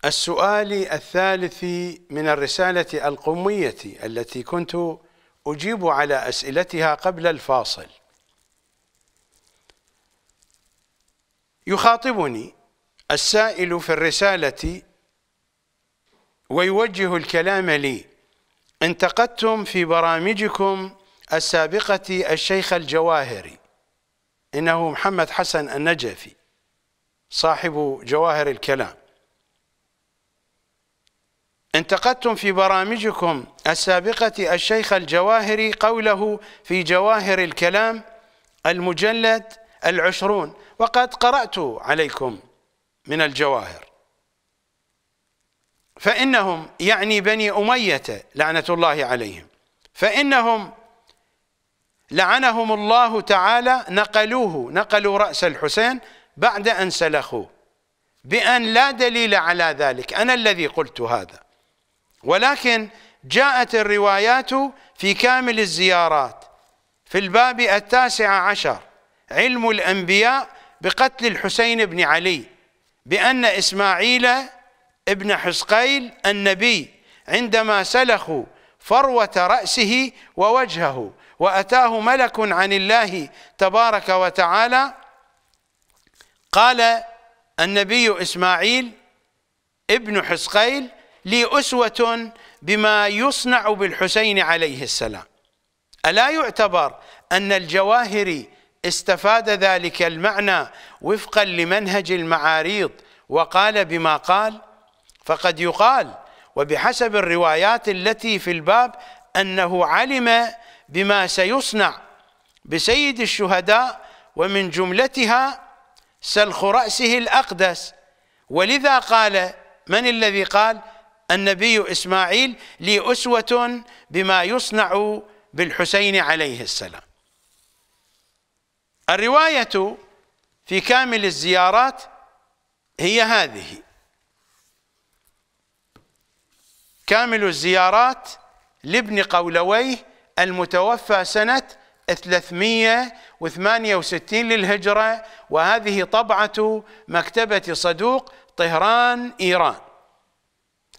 السؤال الثالث من الرسالة القمية التي كنت أجيب على أسئلتها قبل الفاصل يخاطبني السائل في الرسالة ويوجه الكلام لي انتقدتم في برامجكم السابقة الشيخ الجواهري إنه محمد حسن النجفي صاحب جواهر الكلام انتقدتم في برامجكم السابقة الشيخ الجواهري قوله في جواهر الكلام المجلد العشرون وقد قرأت عليكم من الجواهر فإنهم يعني بني أمية لعنة الله عليهم فإنهم لعنهم الله تعالى نقلوه نقلوا رأس الحسين بعد أن سلخوه بأن لا دليل على ذلك أنا الذي قلت هذا ولكن جاءت الروايات في كامل الزيارات في الباب التاسع عشر علم الأنبياء بقتل الحسين بن علي بأن إسماعيل ابن حسقيل النبي عندما سلخوا فروة رأسه ووجهه وأتاه ملك عن الله تبارك وتعالى قال النبي إسماعيل ابن حسقيل لي أسوة بما يصنع بالحسين عليه السلام ألا يعتبر أن الجواهري استفاد ذلك المعنى وفقا لمنهج المعاريض وقال بما قال فقد يقال وبحسب الروايات التي في الباب أنه علم بما سيصنع بسيد الشهداء ومن جملتها سلخ رأسه الأقدس ولذا قال من الذي قال النبي إسماعيل لي أسوة بما يصنع بالحسين عليه السلام الرواية في كامل الزيارات هي هذه كامل الزيارات لابن قولويه المتوفى سنة 368 للهجرة وهذه طبعة مكتبة صدوق طهران إيران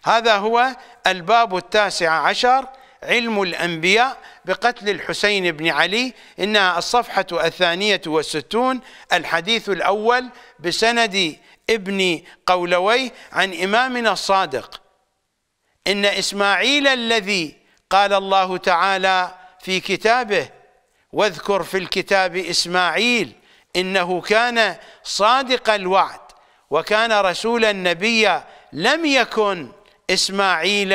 هذا هو الباب التاسع عشر علم الأنبياء بقتل الحسين بن علي إنها الصفحة الثانية والستون الحديث الأول بسند ابن قولوي عن إمامنا الصادق إن إسماعيل الذي قال الله تعالى في كتابه واذكر في الكتاب إسماعيل إنه كان صادق الوعد وكان رسولا نبيا لم يكن إسماعيل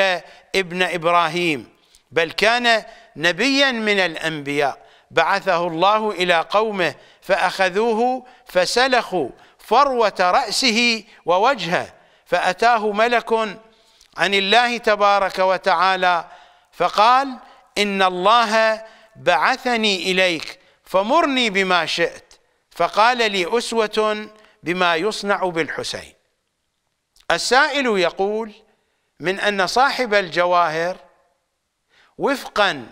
ابن إبراهيم بل كان نبيا من الأنبياء بعثه الله إلى قومه فأخذوه فسلخوا فروة رأسه ووجهه فأتاه ملك عن الله تبارك وتعالى فقال إن الله بعثني إليك فمرني بما شئت فقال لي أسوة بما يصنع بالحسين السائل يقول من أن صاحب الجواهر وفقا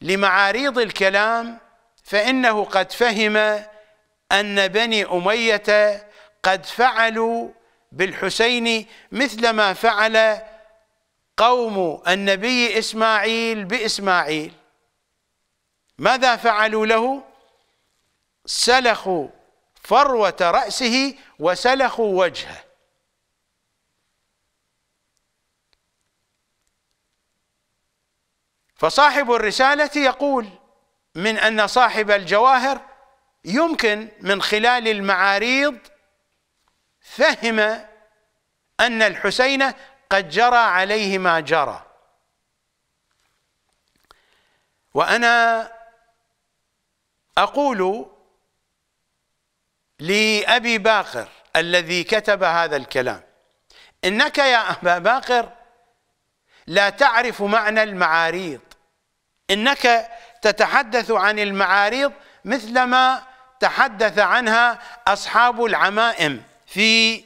لمعاريض الكلام فإنه قد فهم أن بني أمية قد فعلوا بالحسين مثلما فعل قوم النبي إسماعيل بإسماعيل ماذا فعلوا له سلخوا فروة رأسه وسلخوا وجهه فصاحب الرسالة يقول من أن صاحب الجواهر يمكن من خلال المعاريض فهم أن الحسين قد جرى عليه ما جرى وأنا أقول لأبي باقر الذي كتب هذا الكلام إنك يا أبا باقر لا تعرف معنى المعاريض إنك تتحدث عن المعاريض مثلما تحدث عنها أصحاب العمائم في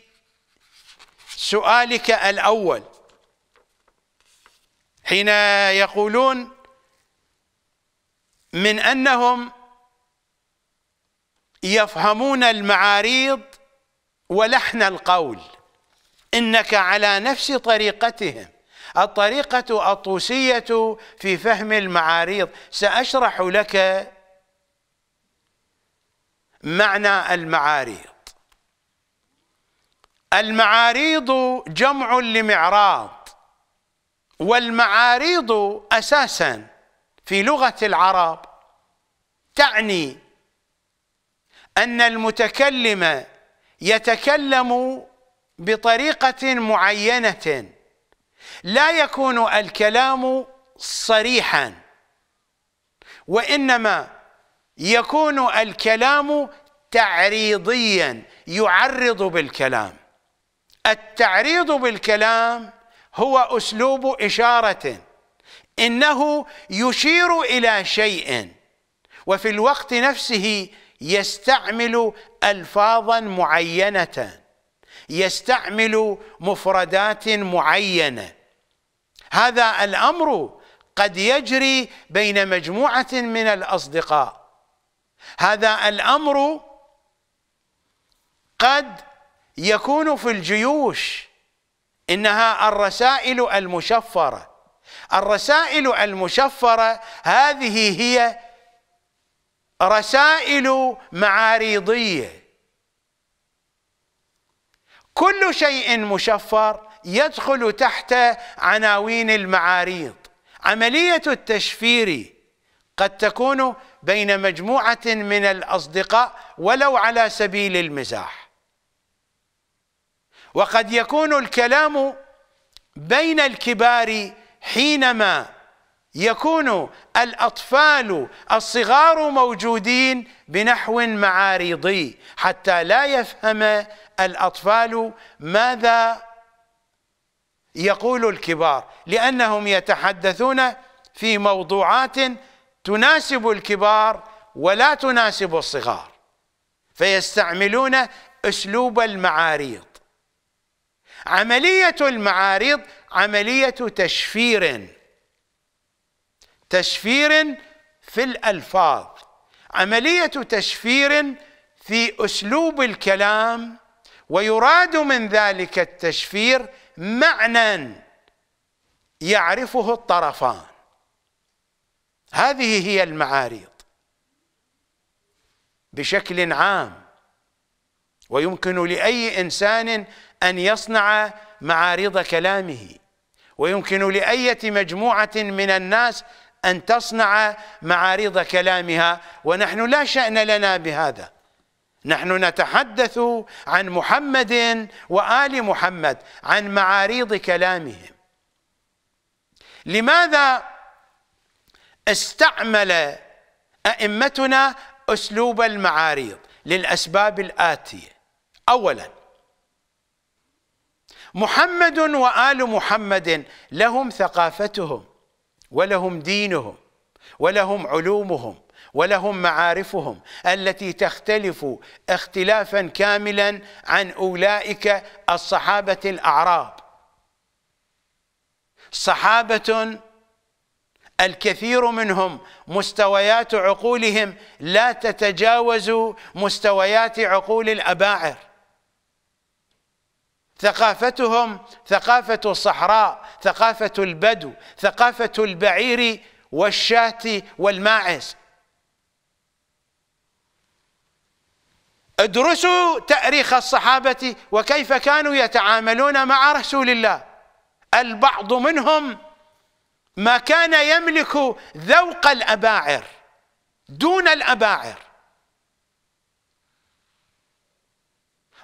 سؤالك الأول حين يقولون من أنهم يفهمون المعاريض ولحن القول إنك على نفس طريقتهم الطريقة الطوسية في فهم المعاريض سأشرح لك معنى المعاريض المعاريض جمع لمعراض والمعاريض اساسا في لغه العرب تعني ان المتكلم يتكلم بطريقه معينه لا يكون الكلام صريحا وانما يكون الكلام تعريضيا يعرض بالكلام التعريض بالكلام هو اسلوب اشاره انه يشير الى شيء وفي الوقت نفسه يستعمل الفاظا معينه يستعمل مفردات معينه هذا الامر قد يجري بين مجموعه من الاصدقاء هذا الامر قد يكون في الجيوش انها الرسائل المشفره الرسائل المشفره هذه هي رسائل معاريضيه كل شيء مشفر يدخل تحت عناوين المعاريض عمليه التشفير قد تكون بين مجموعه من الاصدقاء ولو على سبيل المزاح وقد يكون الكلام بين الكبار حينما يكون الأطفال الصغار موجودين بنحو معارضي حتى لا يفهم الأطفال ماذا يقول الكبار لأنهم يتحدثون في موضوعات تناسب الكبار ولا تناسب الصغار فيستعملون أسلوب المعاريض عملية المعارض عملية تشفير تشفير في الألفاظ عملية تشفير في أسلوب الكلام ويراد من ذلك التشفير معنى يعرفه الطرفان هذه هي المعارض بشكل عام ويمكن لاي انسان أن يصنع معارض كلامه ويمكن لأية مجموعة من الناس أن تصنع معارض كلامها ونحن لا شأن لنا بهذا نحن نتحدث عن محمد وآل محمد عن معاريض كلامهم لماذا استعمل أئمتنا أسلوب المعاريض للأسباب الآتية أولاً محمد وآل محمد لهم ثقافتهم ولهم دينهم ولهم علومهم ولهم معارفهم التي تختلف اختلافا كاملا عن أولئك الصحابة الأعراب صحابة الكثير منهم مستويات عقولهم لا تتجاوز مستويات عقول الأباعر ثقافتهم ثقافة الصحراء ثقافة البدو ثقافة البعير والشاة والماعز ادرسوا تاريخ الصحابة وكيف كانوا يتعاملون مع رسول الله البعض منهم ما كان يملك ذوق الأباعر دون الأباعر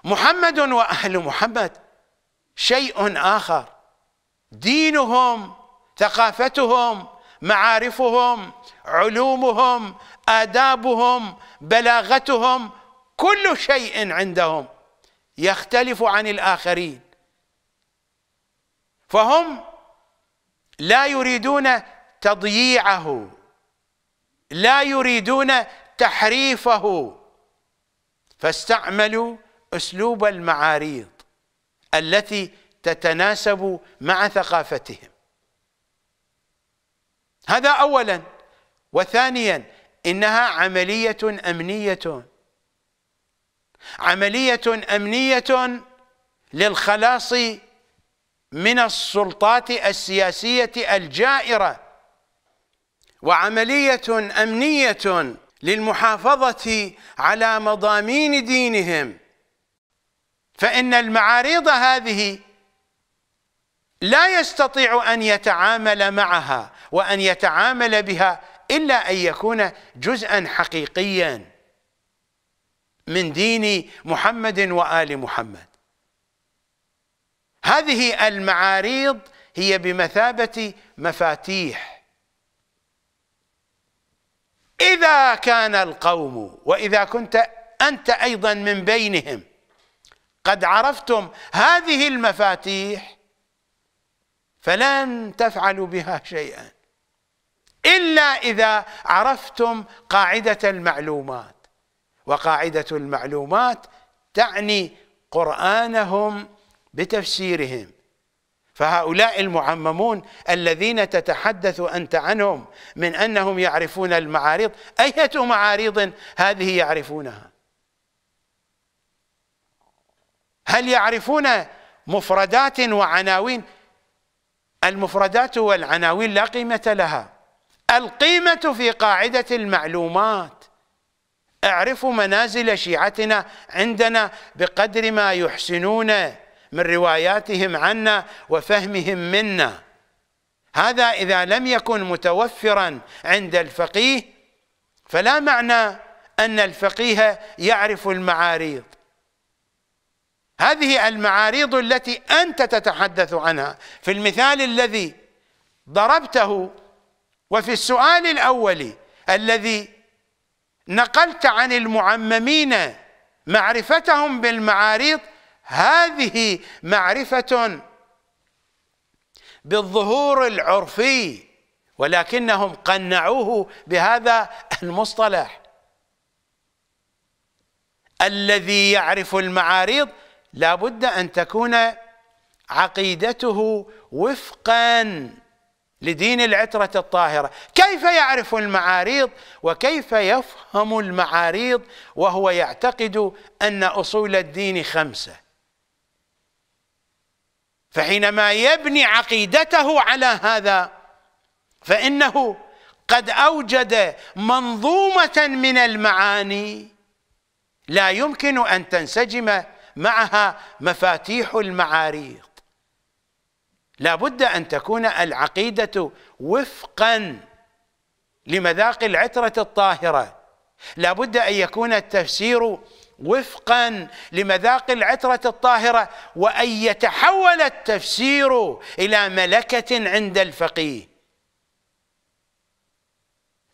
محمد وأهل محمد شيء آخر دينهم ثقافتهم معارفهم علومهم آدابهم بلاغتهم كل شيء عندهم يختلف عن الآخرين فهم لا يريدون تضييعه لا يريدون تحريفه فاستعملوا أسلوب المعاريض التي تتناسب مع ثقافتهم هذا اولا وثانيا انها عمليه امنيه عمليه امنيه للخلاص من السلطات السياسيه الجائره وعمليه امنيه للمحافظه على مضامين دينهم فإن المعاريض هذه لا يستطيع أن يتعامل معها وأن يتعامل بها إلا أن يكون جزءا حقيقيا من دين محمد وآل محمد هذه المعاريض هي بمثابة مفاتيح إذا كان القوم وإذا كنت أنت أيضا من بينهم قد عرفتم هذه المفاتيح فلن تفعلوا بها شيئا إلا إذا عرفتم قاعدة المعلومات وقاعدة المعلومات تعني قرآنهم بتفسيرهم فهؤلاء المعممون الذين تتحدث أنت عنهم من أنهم يعرفون المعاريض أية معاريض هذه يعرفونها هل يعرفون مفردات وعناوين المفردات والعناوين لا قيمة لها القيمة في قاعدة المعلومات اعرفوا منازل شيعتنا عندنا بقدر ما يحسنون من رواياتهم عنا وفهمهم منا هذا إذا لم يكن متوفرا عند الفقيه فلا معنى أن الفقيه يعرف المعاريض هذه المعاريض التي أنت تتحدث عنها في المثال الذي ضربته وفي السؤال الأول الذي نقلت عن المعممين معرفتهم بالمعاريض هذه معرفة بالظهور العرفي ولكنهم قنعوه بهذا المصطلح الذي يعرف المعاريض لابد أن تكون عقيدته وفقا لدين العترة الطاهرة كيف يعرف المعاريض وكيف يفهم المعاريض وهو يعتقد أن أصول الدين خمسة فحينما يبني عقيدته على هذا فإنه قد أوجد منظومة من المعاني لا يمكن أن تنسجم معها مفاتيح المعاريض لابد أن تكون العقيدة وفقا لمذاق العترة الطاهرة لابد أن يكون التفسير وفقا لمذاق العترة الطاهرة وأن يتحول التفسير إلى ملكة عند الفقيه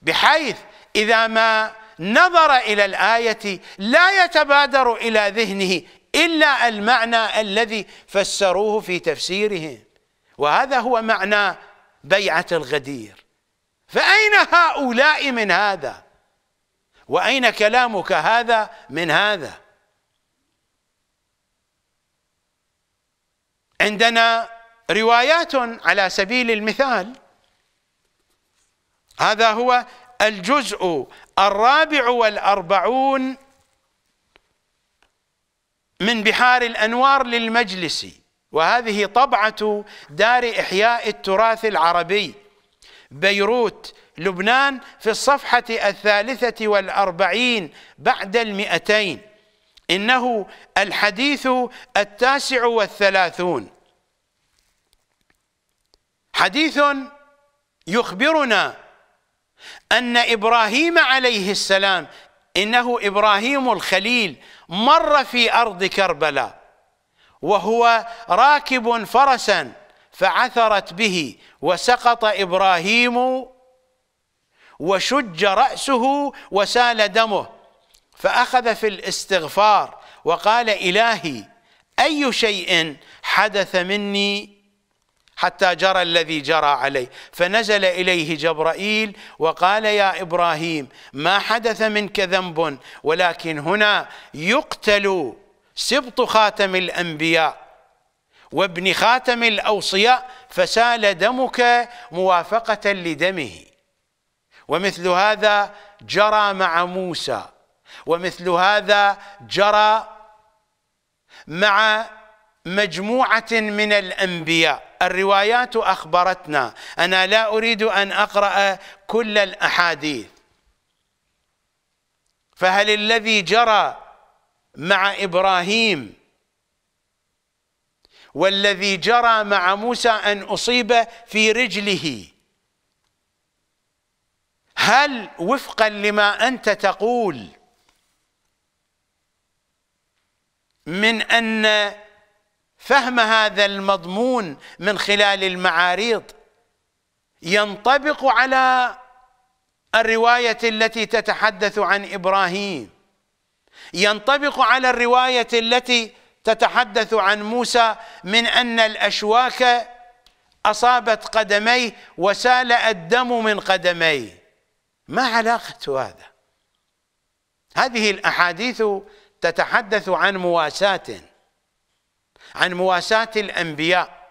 بحيث إذا ما نظر إلى الآية لا يتبادر إلى ذهنه إلا المعنى الذي فسروه في تفسيرهم وهذا هو معنى بيعة الغدير فأين هؤلاء من هذا وأين كلامك هذا من هذا عندنا روايات على سبيل المثال هذا هو الجزء الرابع والأربعون من بحار الأنوار للمجلس وهذه طبعة دار إحياء التراث العربي بيروت لبنان في الصفحة الثالثة والأربعين بعد المئتين إنه الحديث التاسع والثلاثون حديث يخبرنا أن إبراهيم عليه السلام إنه إبراهيم الخليل مر في أرض كربلاء وهو راكب فرسا فعثرت به وسقط إبراهيم وشج رأسه وسال دمه فأخذ في الاستغفار وقال إلهي أي شيء حدث مني حتى جرى الذي جرى عليه فنزل اليه جبرائيل وقال يا ابراهيم ما حدث منك ذنب ولكن هنا يقتل سبط خاتم الانبياء وابن خاتم الاوصياء فسال دمك موافقه لدمه ومثل هذا جرى مع موسى ومثل هذا جرى مع مجموعة من الأنبياء الروايات أخبرتنا أنا لا أريد أن أقرأ كل الأحاديث فهل الذي جرى مع إبراهيم والذي جرى مع موسى أن أصيب في رجله هل وفقا لما أنت تقول من أن فهم هذا المضمون من خلال المعاريض ينطبق على الرواية التي تتحدث عن إبراهيم ينطبق على الرواية التي تتحدث عن موسى من أن الأشواك أصابت قدميه وسال الدم من قدميه ما علاقة هذا؟ هذه الأحاديث تتحدث عن مواساة عن مواساة الأنبياء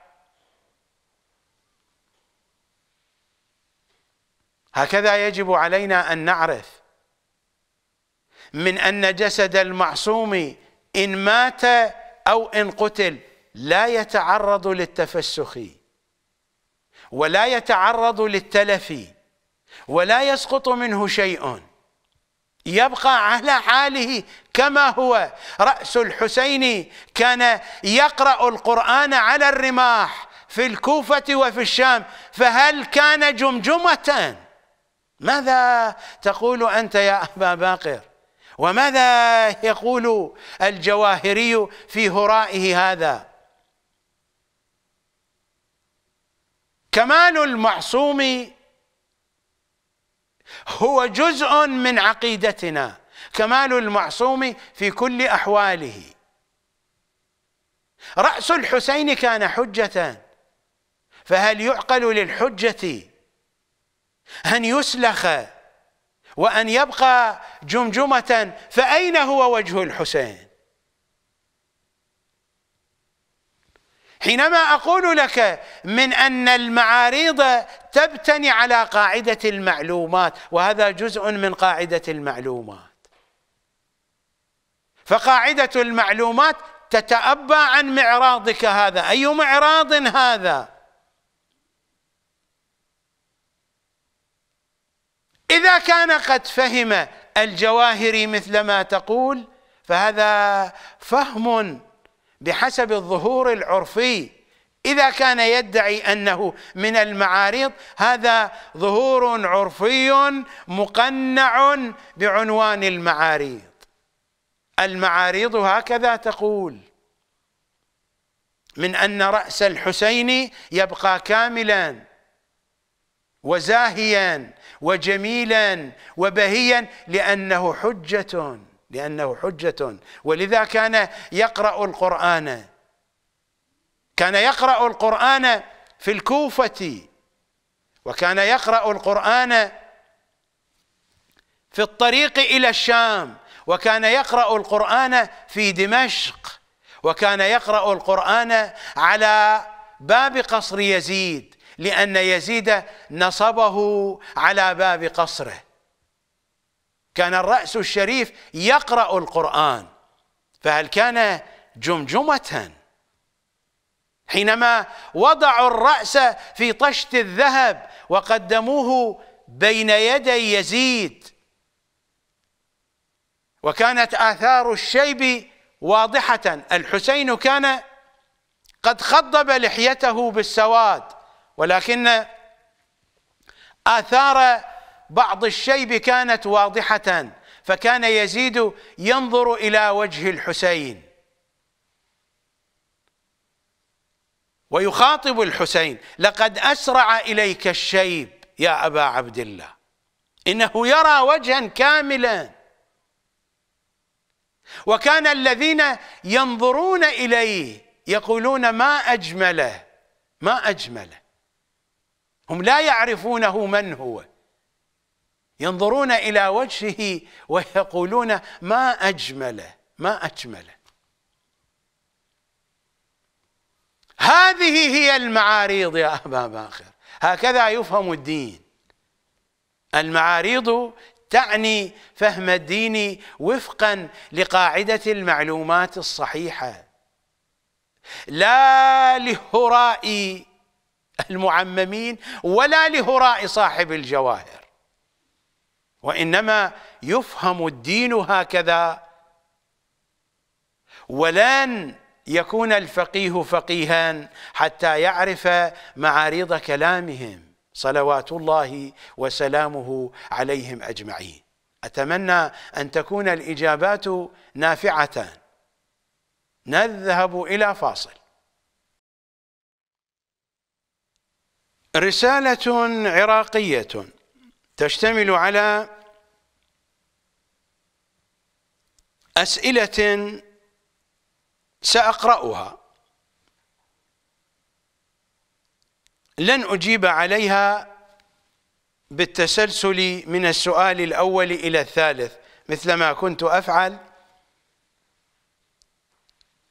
هكذا يجب علينا أن نعرف من أن جسد المعصوم إن مات أو إن قتل لا يتعرض للتفسخ ولا يتعرض للتلف ولا يسقط منه شيء يبقى على حاله كما هو رأس الحسين كان يقرأ القرآن على الرماح في الكوفة وفي الشام فهل كان جمجمة ماذا تقول أنت يا أبا باقر وماذا يقول الجواهري في هرائه هذا كمال المعصوم هو جزء من عقيدتنا كمال المعصوم في كل أحواله رأس الحسين كان حجة فهل يعقل للحجة أن يسلخ وأن يبقى جمجمة فأين هو وجه الحسين حينما أقول لك من أن المعاريض تبتني على قاعدة المعلومات وهذا جزء من قاعدة المعلومات فقاعدة المعلومات تتأبى عن معراضك هذا أي معراض هذا إذا كان قد فهم الجواهري مثل ما تقول فهذا فهم بحسب الظهور العرفي إذا كان يدعي أنه من المعاريض هذا ظهور عرفي مقنع بعنوان المعاريض المعاريض هكذا تقول من أن رأس الحسين يبقى كاملا وزاهيا وجميلا وبهيا لأنه حجة لأنه حجة ولذا كان يقرأ القرآن كان يقرأ القرآن في الكوفة وكان يقرأ القرآن في الطريق إلى الشام وكان يقرأ القرآن في دمشق وكان يقرأ القرآن على باب قصر يزيد لأن يزيد نصبه على باب قصره كان الرأس الشريف يقرأ القرآن فهل كان جمجمة حينما وضعوا الرأس في طشت الذهب وقدموه بين يدي يزيد وكانت آثار الشيب واضحة الحسين كان قد خضب لحيته بالسواد ولكن آثار بعض الشيب كانت واضحة فكان يزيد ينظر إلى وجه الحسين ويخاطب الحسين لقد أسرع إليك الشيب يا أبا عبد الله إنه يرى وجها كاملا وكان الذين ينظرون إليه يقولون ما أجمله ما أجمله هم لا يعرفونه من هو ينظرون إلى وجهه ويقولون ما أجمله ما أجمله هذه هي المعاريض يا أحباب آخر هكذا يفهم الدين المعاريض تعني فهم الدين وفقا لقاعدة المعلومات الصحيحة لا لهراء المعممين ولا لهراء صاحب الجواهر وإنما يفهم الدين هكذا ولن يكون الفقيه فقيها حتى يعرف معارض كلامهم صلوات الله وسلامه عليهم اجمعين اتمنى ان تكون الاجابات نافعه نذهب الى فاصل رساله عراقيه تشتمل على اسئله سأقرأها لن أجيب عليها بالتسلسل من السؤال الأول إلى الثالث مثلما كنت أفعل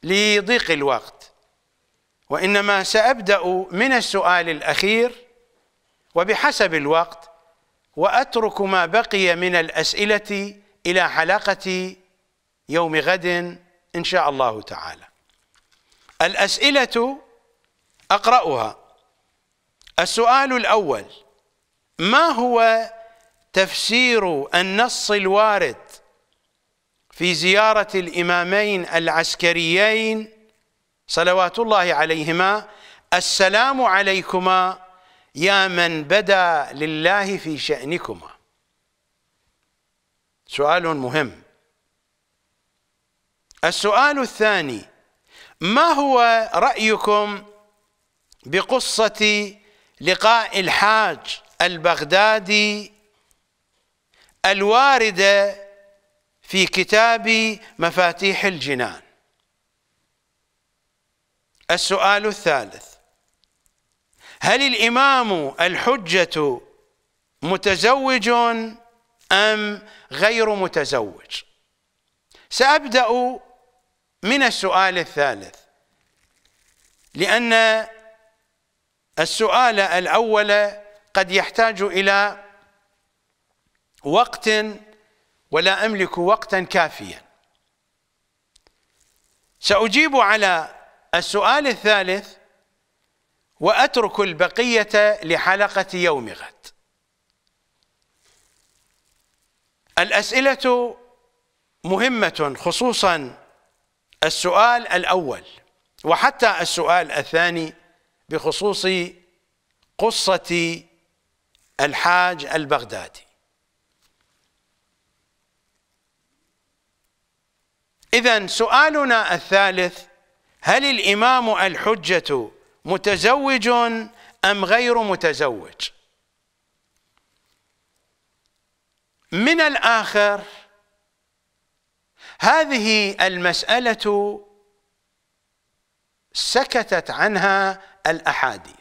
لضيق الوقت وإنما سأبدأ من السؤال الأخير وبحسب الوقت وأترك ما بقي من الأسئلة إلى حلقة يوم غد إن شاء الله تعالى الأسئلة أقرأها السؤال الأول ما هو تفسير النص الوارد في زيارة الإمامين العسكريين صلوات الله عليهما السلام عليكما يا من بدا لله في شأنكما سؤال مهم السؤال الثاني ما هو رأيكم بقصة لقاء الحاج البغدادي الواردة في كتاب مفاتيح الجنان السؤال الثالث هل الإمام الحجة متزوج أم غير متزوج سأبدأ من السؤال الثالث لأن السؤال الأول قد يحتاج إلى وقت ولا أملك وقتا كافيا سأجيب على السؤال الثالث وأترك البقية لحلقة يوم غد الأسئلة مهمة خصوصا السؤال الأول وحتى السؤال الثاني بخصوص قصة الحاج البغدادي إذا سؤالنا الثالث هل الإمام الحجة متزوج أم غير متزوج من الآخر هذه المسألة سكتت عنها الأحاديث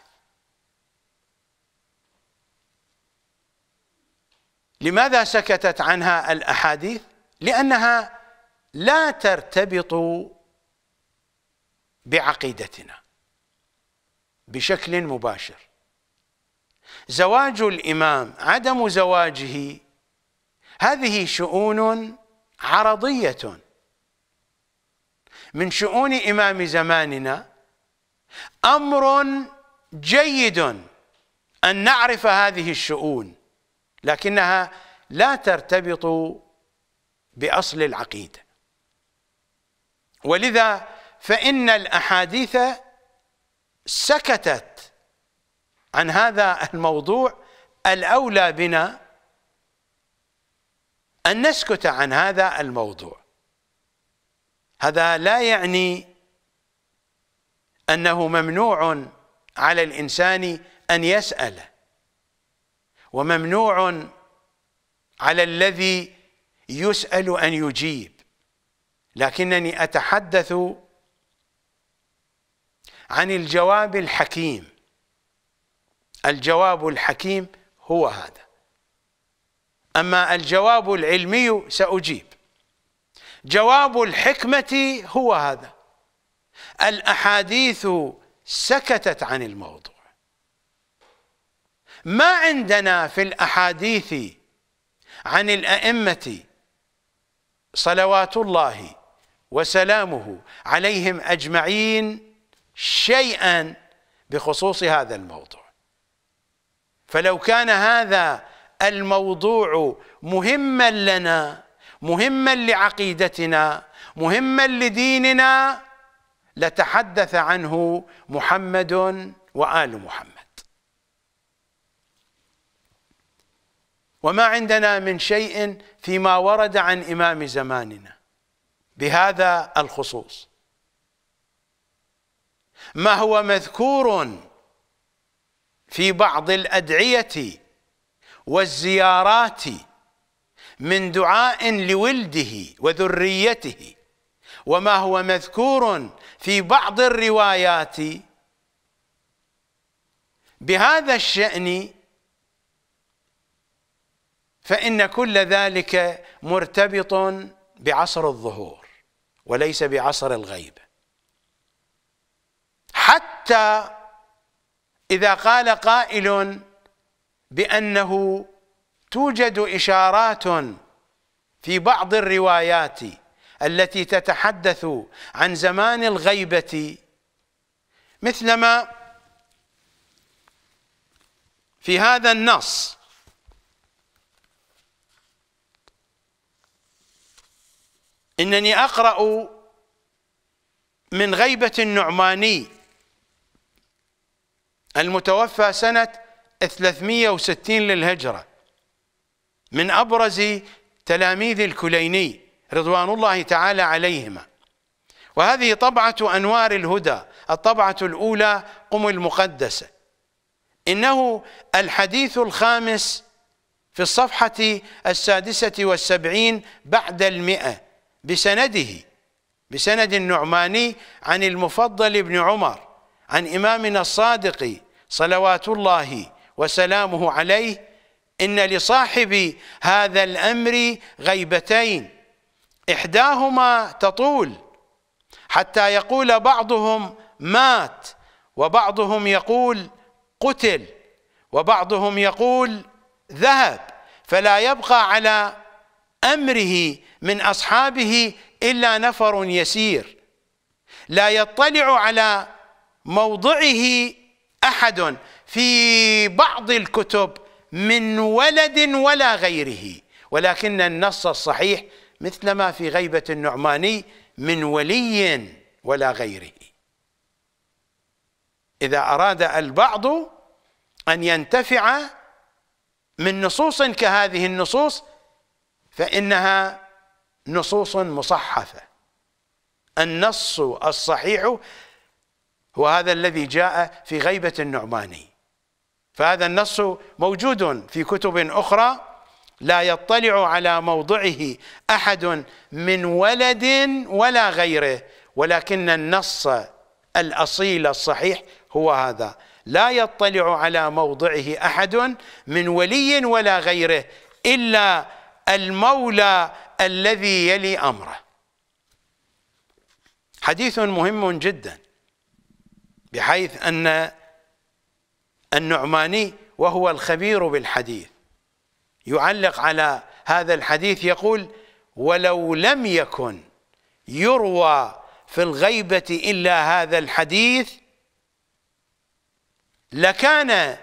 لماذا سكتت عنها الأحاديث؟ لأنها لا ترتبط بعقيدتنا بشكل مباشر زواج الإمام عدم زواجه هذه شؤون عرضية من شؤون إمام زماننا أمر جيد أن نعرف هذه الشؤون لكنها لا ترتبط بأصل العقيدة ولذا فإن الأحاديث سكتت عن هذا الموضوع الأولى بنا أن نسكت عن هذا الموضوع هذا لا يعني أنه ممنوع على الإنسان أن يسأل وممنوع على الذي يسأل أن يجيب لكنني أتحدث عن الجواب الحكيم الجواب الحكيم هو هذا أما الجواب العلمي سأجيب جواب الحكمة هو هذا الأحاديث سكتت عن الموضوع ما عندنا في الأحاديث عن الأئمة صلوات الله وسلامه عليهم أجمعين شيئا بخصوص هذا الموضوع فلو كان هذا الموضوع مهما لنا مهما لعقيدتنا مهما لديننا لتحدث عنه محمد وآل محمد وما عندنا من شيء فيما ورد عن إمام زماننا بهذا الخصوص ما هو مذكور في بعض الأدعية والزيارات من دعاء لولده وذريته وما هو مذكور في بعض الروايات بهذا الشأن فإن كل ذلك مرتبط بعصر الظهور وليس بعصر الغيب حتى إذا قال قائل بأنه توجد إشارات في بعض الروايات التي تتحدث عن زمان الغيبة مثلما في هذا النص إنني أقرأ من غيبة النعماني المتوفى سنة 360 للهجرة من أبرز تلاميذ الكليني رضوان الله تعالى عليهما وهذه طبعة أنوار الهدى الطبعة الأولى قم المقدسة إنه الحديث الخامس في الصفحة السادسة والسبعين بعد المئة بسنده بسند النعماني عن المفضل بن عمر عن إمامنا الصادق صلوات الله وسلامه عليه إن لصاحب هذا الأمر غيبتين إحداهما تطول حتى يقول بعضهم مات وبعضهم يقول قتل وبعضهم يقول ذهب فلا يبقى على امره من اصحابه الا نفر يسير لا يطلع على موضعه احد في بعض الكتب من ولد ولا غيره ولكن النص الصحيح مثل ما في غيبة النعماني من ولي ولا غيره إذا أراد البعض أن ينتفع من نصوص كهذه النصوص فإنها نصوص مصحفة النص الصحيح هو هذا الذي جاء في غيبة النعماني فهذا النص موجود في كتب أخرى لا يطلع على موضعه أحد من ولد ولا غيره ولكن النص الأصيل الصحيح هو هذا لا يطلع على موضعه أحد من ولي ولا غيره إلا المولى الذي يلي أمره حديث مهم جدا بحيث أن النعماني وهو الخبير بالحديث يعلق على هذا الحديث يقول ولو لم يكن يروى في الغيبة إلا هذا الحديث لكان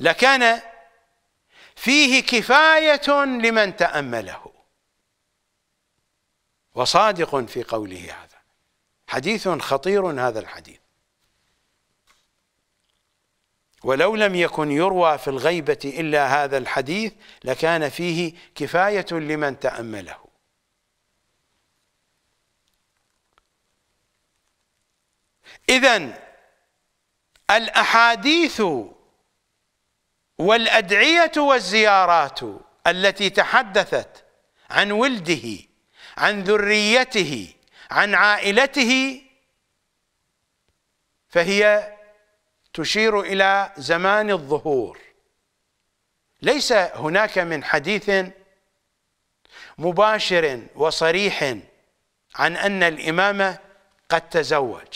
لكان فيه كفاية لمن تأمله وصادق في قوله هذا حديث خطير هذا الحديث ولو لم يكن يروى في الغيبة إلا هذا الحديث لكان فيه كفاية لمن تأمله إذا الأحاديث والأدعية والزيارات التي تحدثت عن ولده عن ذريته عن عائلته فهي تشير إلى زمان الظهور ليس هناك من حديث مباشر وصريح عن أن الإمامة قد تزوج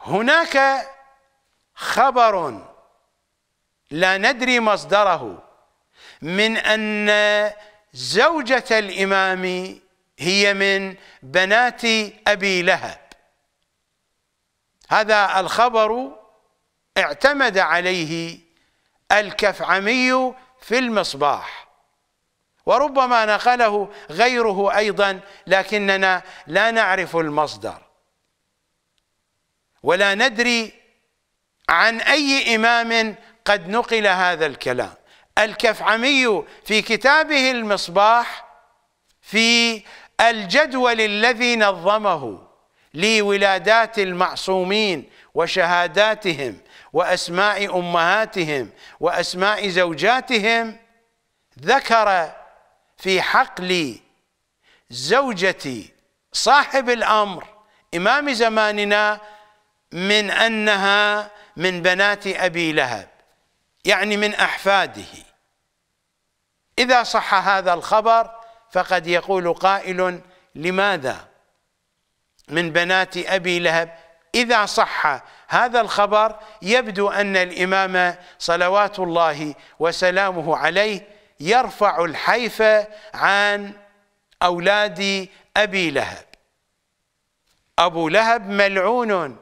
هناك خبر لا ندري مصدره من أن زوجة الإمام هي من بنات أبي لهب هذا الخبر اعتمد عليه الكفعمي في المصباح وربما نقله غيره ايضا لكننا لا نعرف المصدر ولا ندري عن اي امام قد نقل هذا الكلام الكفعمي في كتابه المصباح في الجدول الذي نظمه لولادات المعصومين وشهاداتهم واسماء امهاتهم واسماء زوجاتهم ذكر في حقل زوجة صاحب الامر امام زماننا من انها من بنات ابي لهب يعني من احفاده اذا صح هذا الخبر فقد يقول قائل لماذا من بنات أبي لهب إذا صح هذا الخبر يبدو أن الإمام صلوات الله وسلامه عليه يرفع الحيف عن أولاد أبي لهب أبو لهب ملعون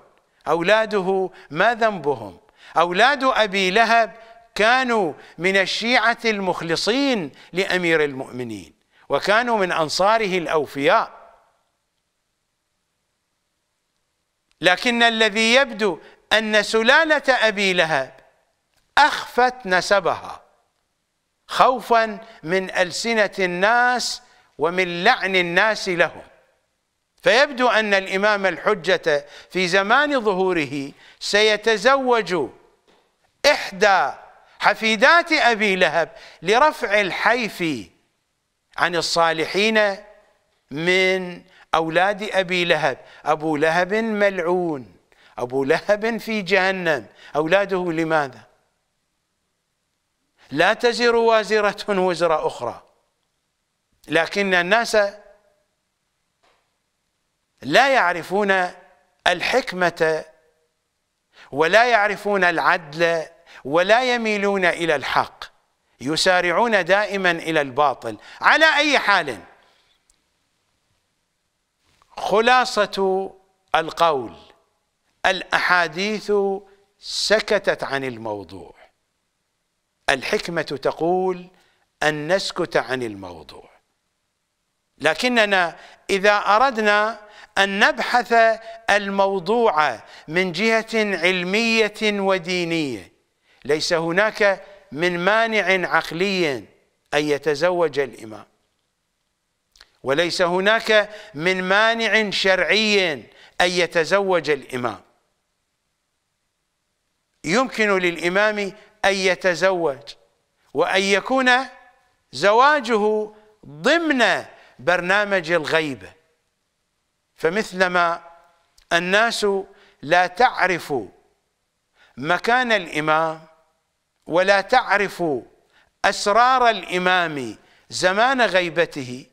أولاده ما ذنبهم أولاد أبي لهب كانوا من الشيعة المخلصين لأمير المؤمنين وكانوا من أنصاره الأوفياء لكن الذي يبدو أن سلالة أبي لهب أخفت نسبها خوفا من ألسنة الناس ومن لعن الناس لهم فيبدو أن الإمام الحجة في زمان ظهوره سيتزوج إحدى حفيدات أبي لهب لرفع الحيف عن الصالحين من أولاد أبي لهب أبو لهب ملعون أبو لهب في جهنم أولاده لماذا لا تزر وازرة وزر أخرى لكن الناس لا يعرفون الحكمة ولا يعرفون العدل ولا يميلون إلى الحق يسارعون دائما إلى الباطل على أي حال خلاصة القول الأحاديث سكتت عن الموضوع الحكمة تقول أن نسكت عن الموضوع لكننا إذا أردنا أن نبحث الموضوع من جهة علمية ودينية ليس هناك من مانع عقلي أن يتزوج الإمام وليس هناك من مانع شرعي أن يتزوج الإمام يمكن للإمام أن يتزوج وأن يكون زواجه ضمن برنامج الغيبة فمثلما الناس لا تعرف مكان الإمام ولا تعرف أسرار الإمام زمان غيبته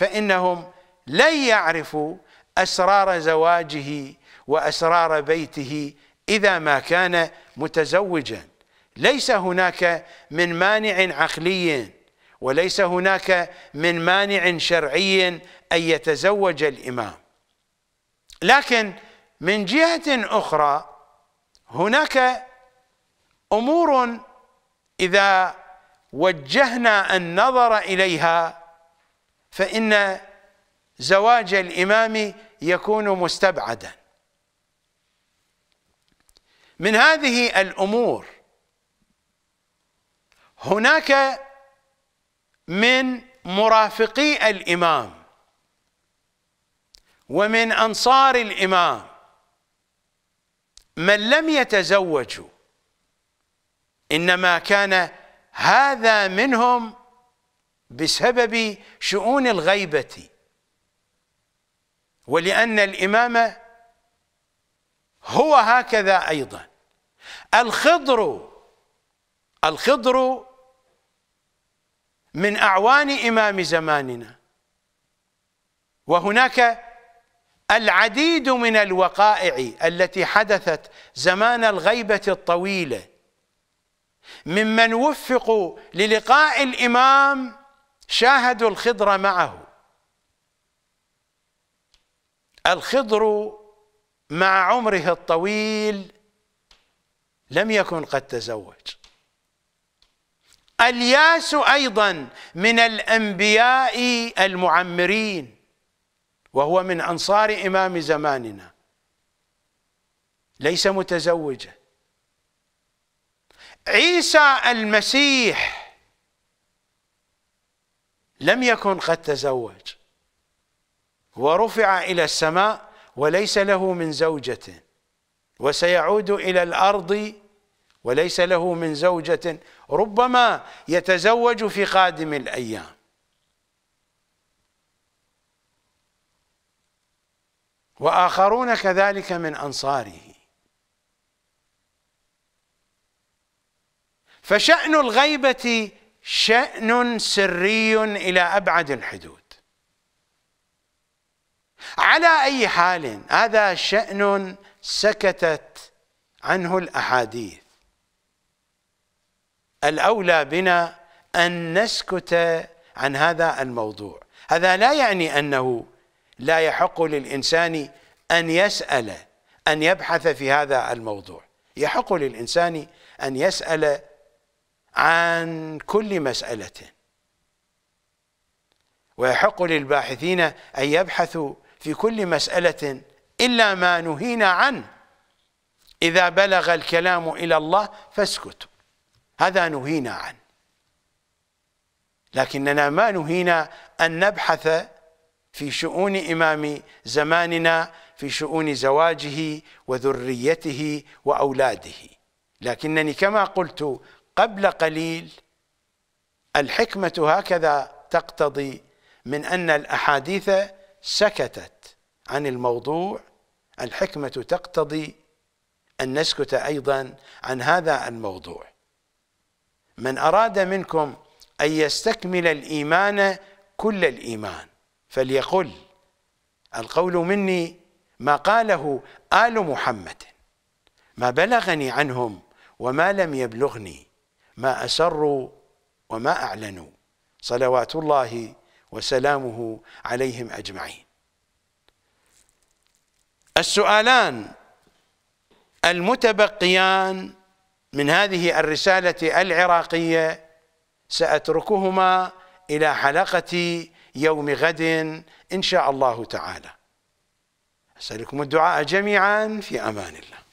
فإنهم لن يعرفوا أسرار زواجه وأسرار بيته إذا ما كان متزوجا ليس هناك من مانع عقلي وليس هناك من مانع شرعي أن يتزوج الإمام لكن من جهة أخرى هناك أمور إذا وجهنا النظر إليها فإن زواج الإمام يكون مستبعدا من هذه الأمور هناك من مرافقي الإمام ومن أنصار الإمام من لم يتزوجوا إنما كان هذا منهم بسبب شؤون الغيبة ولأن الإمامة هو هكذا أيضا الخضر الخضر من أعوان إمام زماننا وهناك العديد من الوقائع التي حدثت زمان الغيبة الطويلة ممن وفقوا للقاء الإمام شاهدوا الخضر معه الخضر مع عمره الطويل لم يكن قد تزوج الياس ايضا من الانبياء المعمرين وهو من انصار امام زماننا ليس متزوجا عيسى المسيح لم يكن قد تزوج ورفع إلى السماء وليس له من زوجة وسيعود إلى الأرض وليس له من زوجة ربما يتزوج في قادم الأيام وآخرون كذلك من أنصاره فشأن الغيبة شأن سري إلى أبعد الحدود على أي حال هذا شأن سكتت عنه الأحاديث الأولى بنا أن نسكت عن هذا الموضوع هذا لا يعني أنه لا يحق للإنسان أن يسأل أن يبحث في هذا الموضوع يحق للإنسان أن يسأل عن كل مسألة ويحق للباحثين أن يبحثوا في كل مسألة إلا ما نهينا عنه إذا بلغ الكلام إلى الله فاسكتوا هذا نهينا عنه لكننا ما نهينا أن نبحث في شؤون إمام زماننا في شؤون زواجه وذريته وأولاده لكنني كما قلت قبل قليل الحكمة هكذا تقتضي من أن الأحاديث سكتت عن الموضوع الحكمة تقتضي أن نسكت أيضا عن هذا الموضوع من أراد منكم أن يستكمل الإيمان كل الإيمان فليقل القول مني ما قاله آل محمد ما بلغني عنهم وما لم يبلغني ما أسروا وما أعلنوا صلوات الله وسلامه عليهم أجمعين السؤالان المتبقيان من هذه الرسالة العراقية سأتركهما إلى حلقة يوم غد إن شاء الله تعالى أسألكم الدعاء جميعا في أمان الله